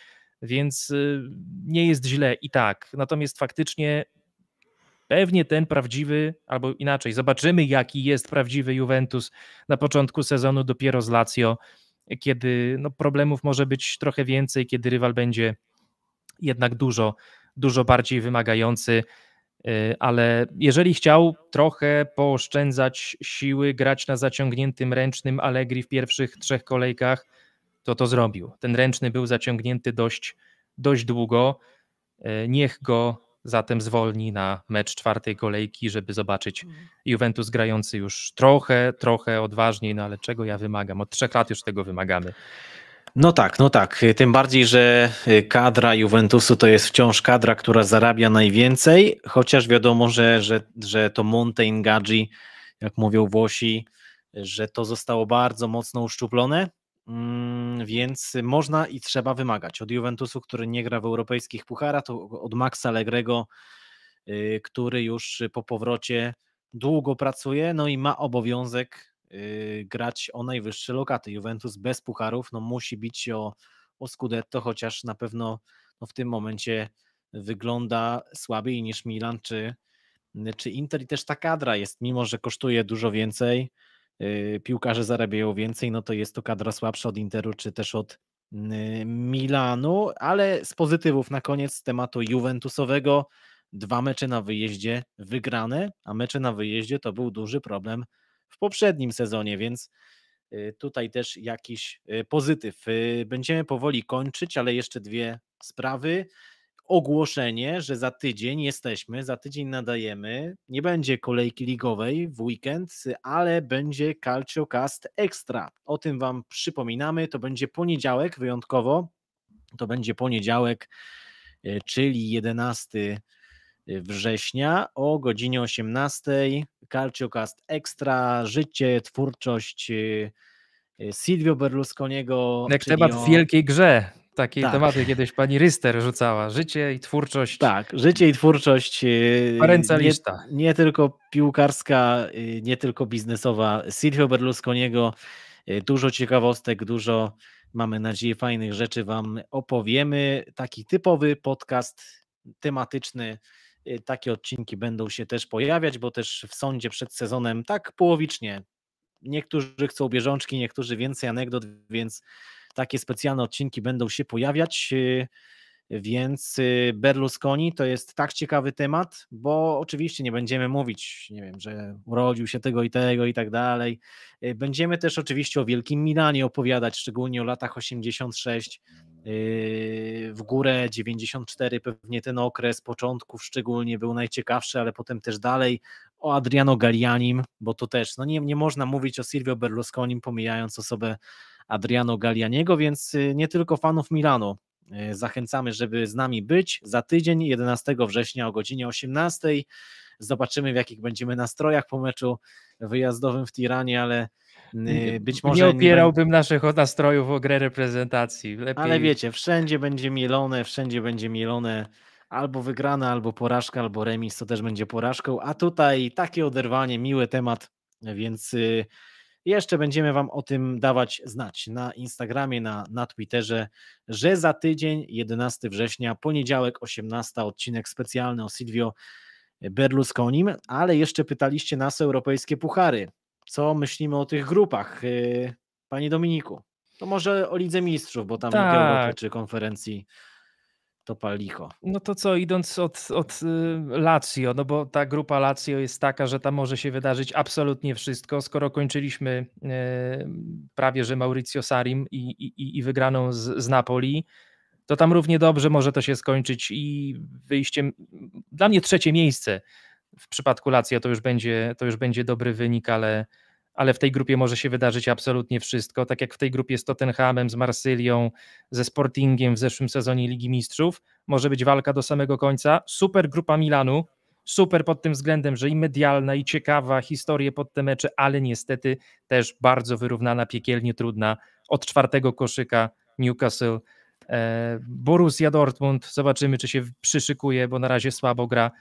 więc e, nie jest źle i tak. Natomiast faktycznie pewnie ten prawdziwy, albo inaczej, zobaczymy jaki jest prawdziwy Juventus na początku sezonu dopiero z Lazio, kiedy no, problemów może być trochę więcej, kiedy rywal będzie jednak dużo, dużo bardziej wymagający y, ale jeżeli chciał trochę pooszczędzać siły, grać na zaciągniętym ręcznym Allegri w pierwszych trzech kolejkach, to to zrobił. Ten ręczny był zaciągnięty dość, dość długo. Y, niech go zatem zwolni na mecz czwartej kolejki, żeby zobaczyć mm. Juventus grający już trochę, trochę odważniej, no ale czego ja wymagam? Od trzech lat już tego wymagamy. No tak, no tak. Tym bardziej, że y, kadra Juventusu to jest wciąż kadra, która zarabia najwięcej, chociaż wiadomo, że, że, że to Monte Ingaggi, jak mówią Włosi, że to zostało bardzo mocno uszczuplone Mm, więc można i trzeba wymagać. Od Juventusu, który nie gra w europejskich pucharach, to od Maxa Legrego, y, który już po powrocie długo pracuje, no i ma obowiązek y, grać o najwyższe lokaty. Juventus bez pucharów no musi bić się o, o Scudetto, chociaż na pewno no w tym momencie wygląda słabiej niż Milan czy, y, czy Inter i też ta kadra jest, mimo że kosztuje dużo więcej, Y, piłkarze zarabiają więcej, no to jest to kadra słabsza od Interu czy też od Milanu, ale z pozytywów na koniec tematu Juventusowego. Dwa mecze na wyjeździe wygrane, a mecze na wyjeździe to był duży problem w poprzednim sezonie, więc y, tutaj też jakiś y, pozytyw. Będziemy powoli kończyć, ale jeszcze dwie sprawy ogłoszenie, że za tydzień jesteśmy, za tydzień nadajemy. Nie będzie kolejki ligowej w weekend, ale będzie CalcioCast Extra. O tym Wam przypominamy. To będzie poniedziałek wyjątkowo. To będzie poniedziałek, e, czyli 11 e, września o godzinie 18. CalcioCast Extra. Życie, twórczość. E, Silvio Berlusconiego. Jak temat o... w wielkiej grze takie tak. tematy kiedyś pani Ryster rzucała. Życie i twórczość. Tak, życie i twórczość. Y, Ręce nie, nie tylko piłkarska, y, nie tylko biznesowa. Silvio Berlusconiego. Y, dużo ciekawostek, dużo, mamy nadzieję, fajnych rzeczy Wam opowiemy. Taki typowy podcast tematyczny. Takie odcinki będą się też pojawiać, bo też w sądzie przed sezonem tak połowicznie. Niektórzy chcą bieżączki, niektórzy więcej anegdot, więc takie specjalne odcinki będą się pojawiać. Y, więc y, Berlusconi to jest tak ciekawy temat, bo oczywiście nie będziemy mówić, nie wiem, że urodził się tego i tego i tak dalej. Y, będziemy też oczywiście o Wielkim Milanie opowiadać, szczególnie o latach 86, y, w górę 94, pewnie ten okres początków szczególnie był najciekawszy, ale potem też dalej o Adriano Galianim, bo to też, no nie, nie można mówić o Silvio Berlusconim pomijając osobę Adriano Galianiego, więc nie tylko fanów Milanu E, zachęcamy, żeby z nami być za tydzień, 11 września o godzinie 18. Zobaczymy, w jakich będziemy nastrojach po meczu wyjazdowym w Tiranie, ale mm, być może. Nie opierałbym nie... naszych nastrojów o grę reprezentacji. Lepiej... Ale wiecie, wszędzie będzie mielone, wszędzie będzie mielone albo wygrana, albo porażka, albo remis, to też będzie porażką. A tutaj takie oderwanie, miły temat, więc y, jeszcze będziemy Wam o tym dawać znać na Instagramie, na, na Twitterze, że za tydzień, 11 września, poniedziałek, 18, odcinek specjalny o Silvio Berlusconim, ale jeszcze pytaliście nas o europejskie puchary. Co myślimy o tych grupach, y, Panie Dominiku? To może o Lidze Mistrzów, bo tam tak. nie było tak. czy konferencji to palicho. No to co, idąc od, od y, Lazio, no bo ta grupa Lazio jest taka, że tam może się wydarzyć absolutnie wszystko. Skoro kończyliśmy y, prawie, że Mauricio Sarim i, i, i wygraną z, z Napoli, to tam równie dobrze może to się skończyć i wyjściem, dla mnie trzecie miejsce w przypadku Lazio to już będzie, to już będzie dobry wynik, ale ale w tej grupie może się wydarzyć absolutnie wszystko. Tak jak w tej grupie z Tottenhamem, z Marsylią, ze Sportingiem w zeszłym sezonie Ligi Mistrzów, może być walka do samego końca. Super grupa Milanu, super pod tym względem, że i medialna, i ciekawa, historie pod te mecze, ale niestety też bardzo wyrównana, piekielnie trudna. Od czwartego koszyka Newcastle. E, Borussia Dortmund, zobaczymy czy się przyszykuje, bo na razie słabo gra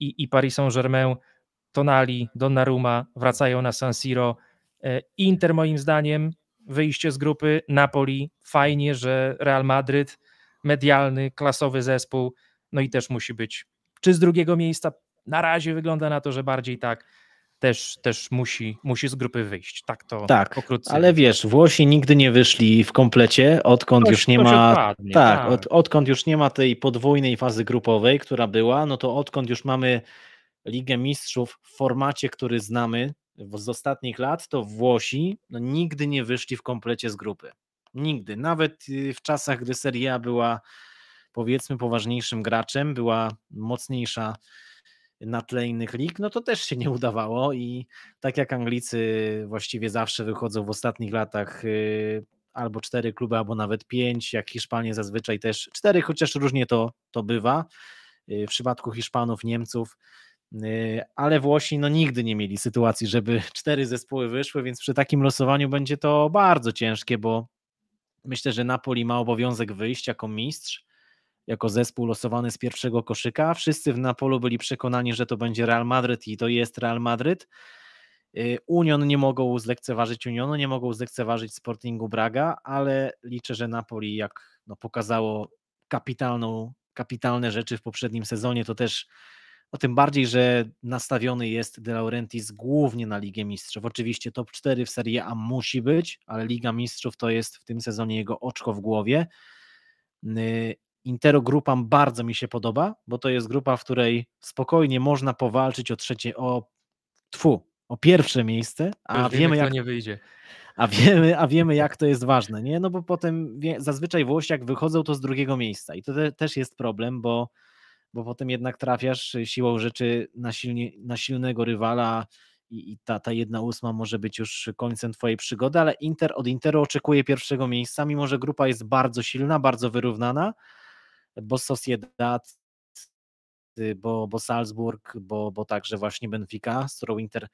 i, i Paris Saint-Germain Tonali, Donnarumma wracają na San Siro. E, Inter moim zdaniem wyjście z grupy Napoli, fajnie, że Real Madryt, medialny, klasowy zespół, no i też musi być czy z drugiego miejsca, na razie wygląda na to, że bardziej tak, też, też musi, musi z grupy wyjść. Tak to tak, pokrótce. Ale wiesz, Włosi nigdy nie wyszli w komplecie, odkąd Ktoś, już nie ma. Odpadnie, tak, tak. Od, odkąd już nie ma tej podwójnej fazy grupowej, która była, no to odkąd już mamy Ligę Mistrzów w formacie, który znamy z ostatnich lat, to Włosi no, nigdy nie wyszli w komplecie z grupy. Nigdy. Nawet y, w czasach, gdy Serie A była powiedzmy poważniejszym graczem, była mocniejsza na tle innych lig, no to też się nie udawało i tak jak Anglicy właściwie zawsze wychodzą w ostatnich latach y, albo cztery kluby, albo nawet pięć, jak Hiszpanie zazwyczaj też cztery, chociaż różnie to, to bywa. Y, w przypadku Hiszpanów, Niemców Y, ale Włosi no nigdy nie mieli sytuacji, żeby cztery zespoły wyszły, więc przy takim losowaniu będzie to bardzo ciężkie, bo myślę, że Napoli ma obowiązek wyjść jako mistrz, jako zespół losowany z pierwszego koszyka. Wszyscy w Napolu byli przekonani, że to będzie Real Madryt i to jest Real Madryt. Y, Union nie mogą zlekceważyć Unionu, nie mogą zlekceważyć Sportingu Braga, ale liczę, że Napoli, jak no, pokazało kapitalną, kapitalne rzeczy w poprzednim sezonie, to też o tym bardziej, że nastawiony jest De Laurentiis głównie na Ligę Mistrzów. Oczywiście top 4 w Serie A musi być, ale Liga Mistrzów to jest w tym sezonie jego oczko w głowie. Intero grupa bardzo mi się podoba, bo to jest grupa, w której spokojnie można powalczyć o trzecie, o tfu, o pierwsze miejsce, a wiemy, wiemy jak nie wyjdzie. A wiemy, a wiemy, jak to jest ważne, nie? No bo potem zazwyczaj Włosi jak wychodzą, to z drugiego miejsca. I to te, też jest problem, bo bo potem jednak trafiasz y, siłą rzeczy na, na silnego rywala i, i ta, ta jedna ósma może być już końcem twojej przygody, ale Inter od Interu oczekuje pierwszego miejsca, mimo że grupa jest bardzo silna, bardzo wyrównana, bo Sociedad, y, bo, bo Salzburg, bo, bo także właśnie Benfica, z którą Inter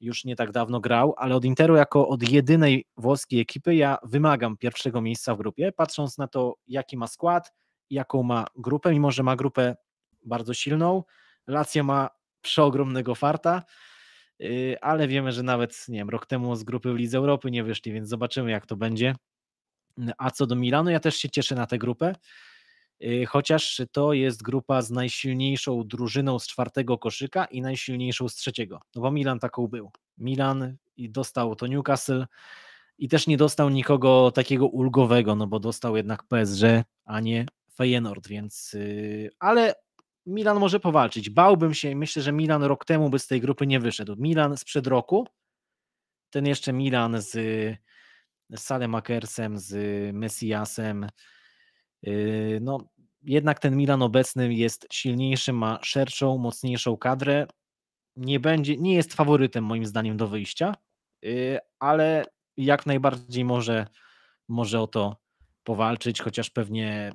już nie tak dawno grał, ale od Interu jako od jedynej włoskiej ekipy ja wymagam pierwszego miejsca w grupie, patrząc na to, jaki ma skład, jaką ma grupę, mimo że ma grupę bardzo silną. Lazio ma przeogromnego farta, y, ale wiemy, że nawet nie wiem, rok temu z grupy w Lidze Europy nie wyszli, więc zobaczymy jak to będzie. A co do Milanu, ja też się cieszę na tę grupę, y, chociaż to jest grupa z najsilniejszą drużyną z czwartego koszyka i najsilniejszą z trzeciego, no bo Milan taką był. Milan dostał to Newcastle i też nie dostał nikogo takiego ulgowego, no bo dostał jednak PSG, a nie Feyenoord, więc y, ale Milan może powalczyć. Bałbym się, myślę, że Milan rok temu by z tej grupy nie wyszedł. Milan sprzed roku, ten jeszcze Milan z, z Salem Akersem, z Messiasem. Yy, no, jednak ten Milan obecny jest silniejszy, ma szerszą, mocniejszą kadrę. Nie, będzie, nie jest faworytem moim zdaniem do wyjścia, yy, ale jak najbardziej może, może o to powalczyć, chociaż pewnie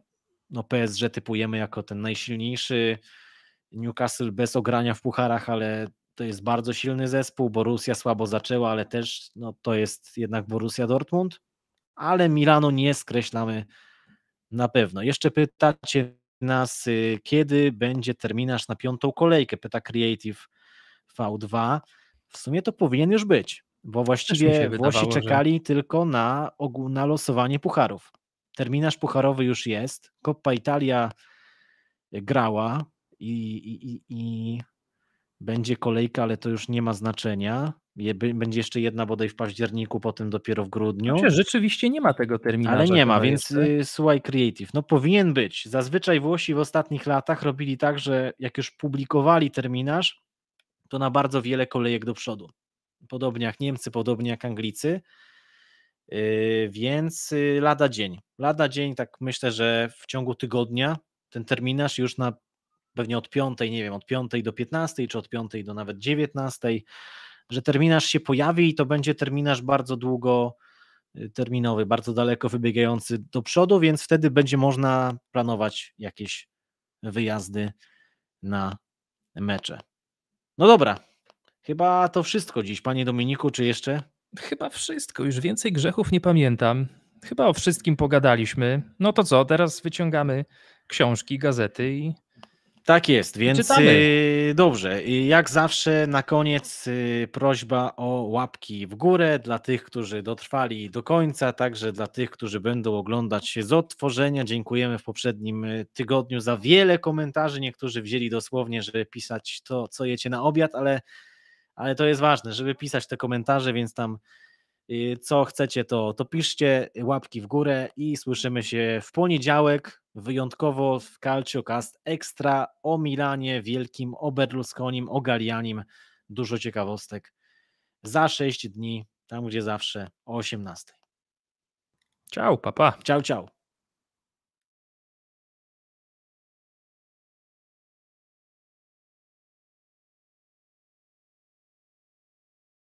no PSG typujemy jako ten najsilniejszy, Newcastle bez ogrania w pucharach, ale to jest bardzo silny zespół, Borussia słabo zaczęła, ale też no, to jest jednak Borussia Dortmund, ale Milano nie skreślamy na pewno. Jeszcze pytacie nas, y, kiedy będzie terminarz na piątą kolejkę, pyta Creative V2. W sumie to powinien już być, bo właściwie Włosi czekali że... tylko na, na losowanie pucharów terminarz pucharowy już jest, Coppa Italia e, grała i, i, i, będzie kolejka, ale to już nie ma znaczenia. Będzie jeszcze jedna bodaj w październiku, potem dopiero w grudniu. Znaczy, rzeczywiście nie ma tego terminu. Ale nie ma, więc jeszcze. Y, słuchaj Creative. No powinien być. Zazwyczaj Włosi w ostatnich latach robili tak, że jak już publikowali terminarz, to na bardzo wiele kolejek do przodu. Podobnie jak Niemcy, podobnie jak Anglicy. Yy, więc y, lada dzień. Lada dzień, tak myślę, że w ciągu tygodnia ten terminarz już na pewnie od 5, nie wiem, od 5 do 15, czy od 5 do nawet 19, że terminarz się pojawi i to będzie terminarz bardzo długo y, terminowy, bardzo daleko wybiegający do przodu, więc wtedy będzie można planować jakieś wyjazdy na mecze. No dobra, chyba to wszystko dziś, panie Dominiku, czy jeszcze Chyba wszystko, już więcej grzechów nie pamiętam. Chyba o wszystkim pogadaliśmy. No to co, teraz wyciągamy książki, gazety i. Tak jest, więc y, dobrze. Jak zawsze na koniec y, prośba o łapki w górę dla tych, którzy dotrwali do końca, także dla tych, którzy będą oglądać się z odtworzenia. Dziękujemy w poprzednim y, tygodniu za wiele komentarzy. Niektórzy wzięli dosłownie, żeby pisać to, co jecie na obiad, ale ale to jest ważne, żeby pisać te komentarze, więc tam y, co chcecie, to, to piszcie, łapki w górę i słyszymy się w poniedziałek, wyjątkowo w Calciocast Extra o Milanie Wielkim, o Berlusconim, o Galianim. Dużo ciekawostek za 6 dni, tam gdzie zawsze o 18. Ciao, papa. Ciao, ciao.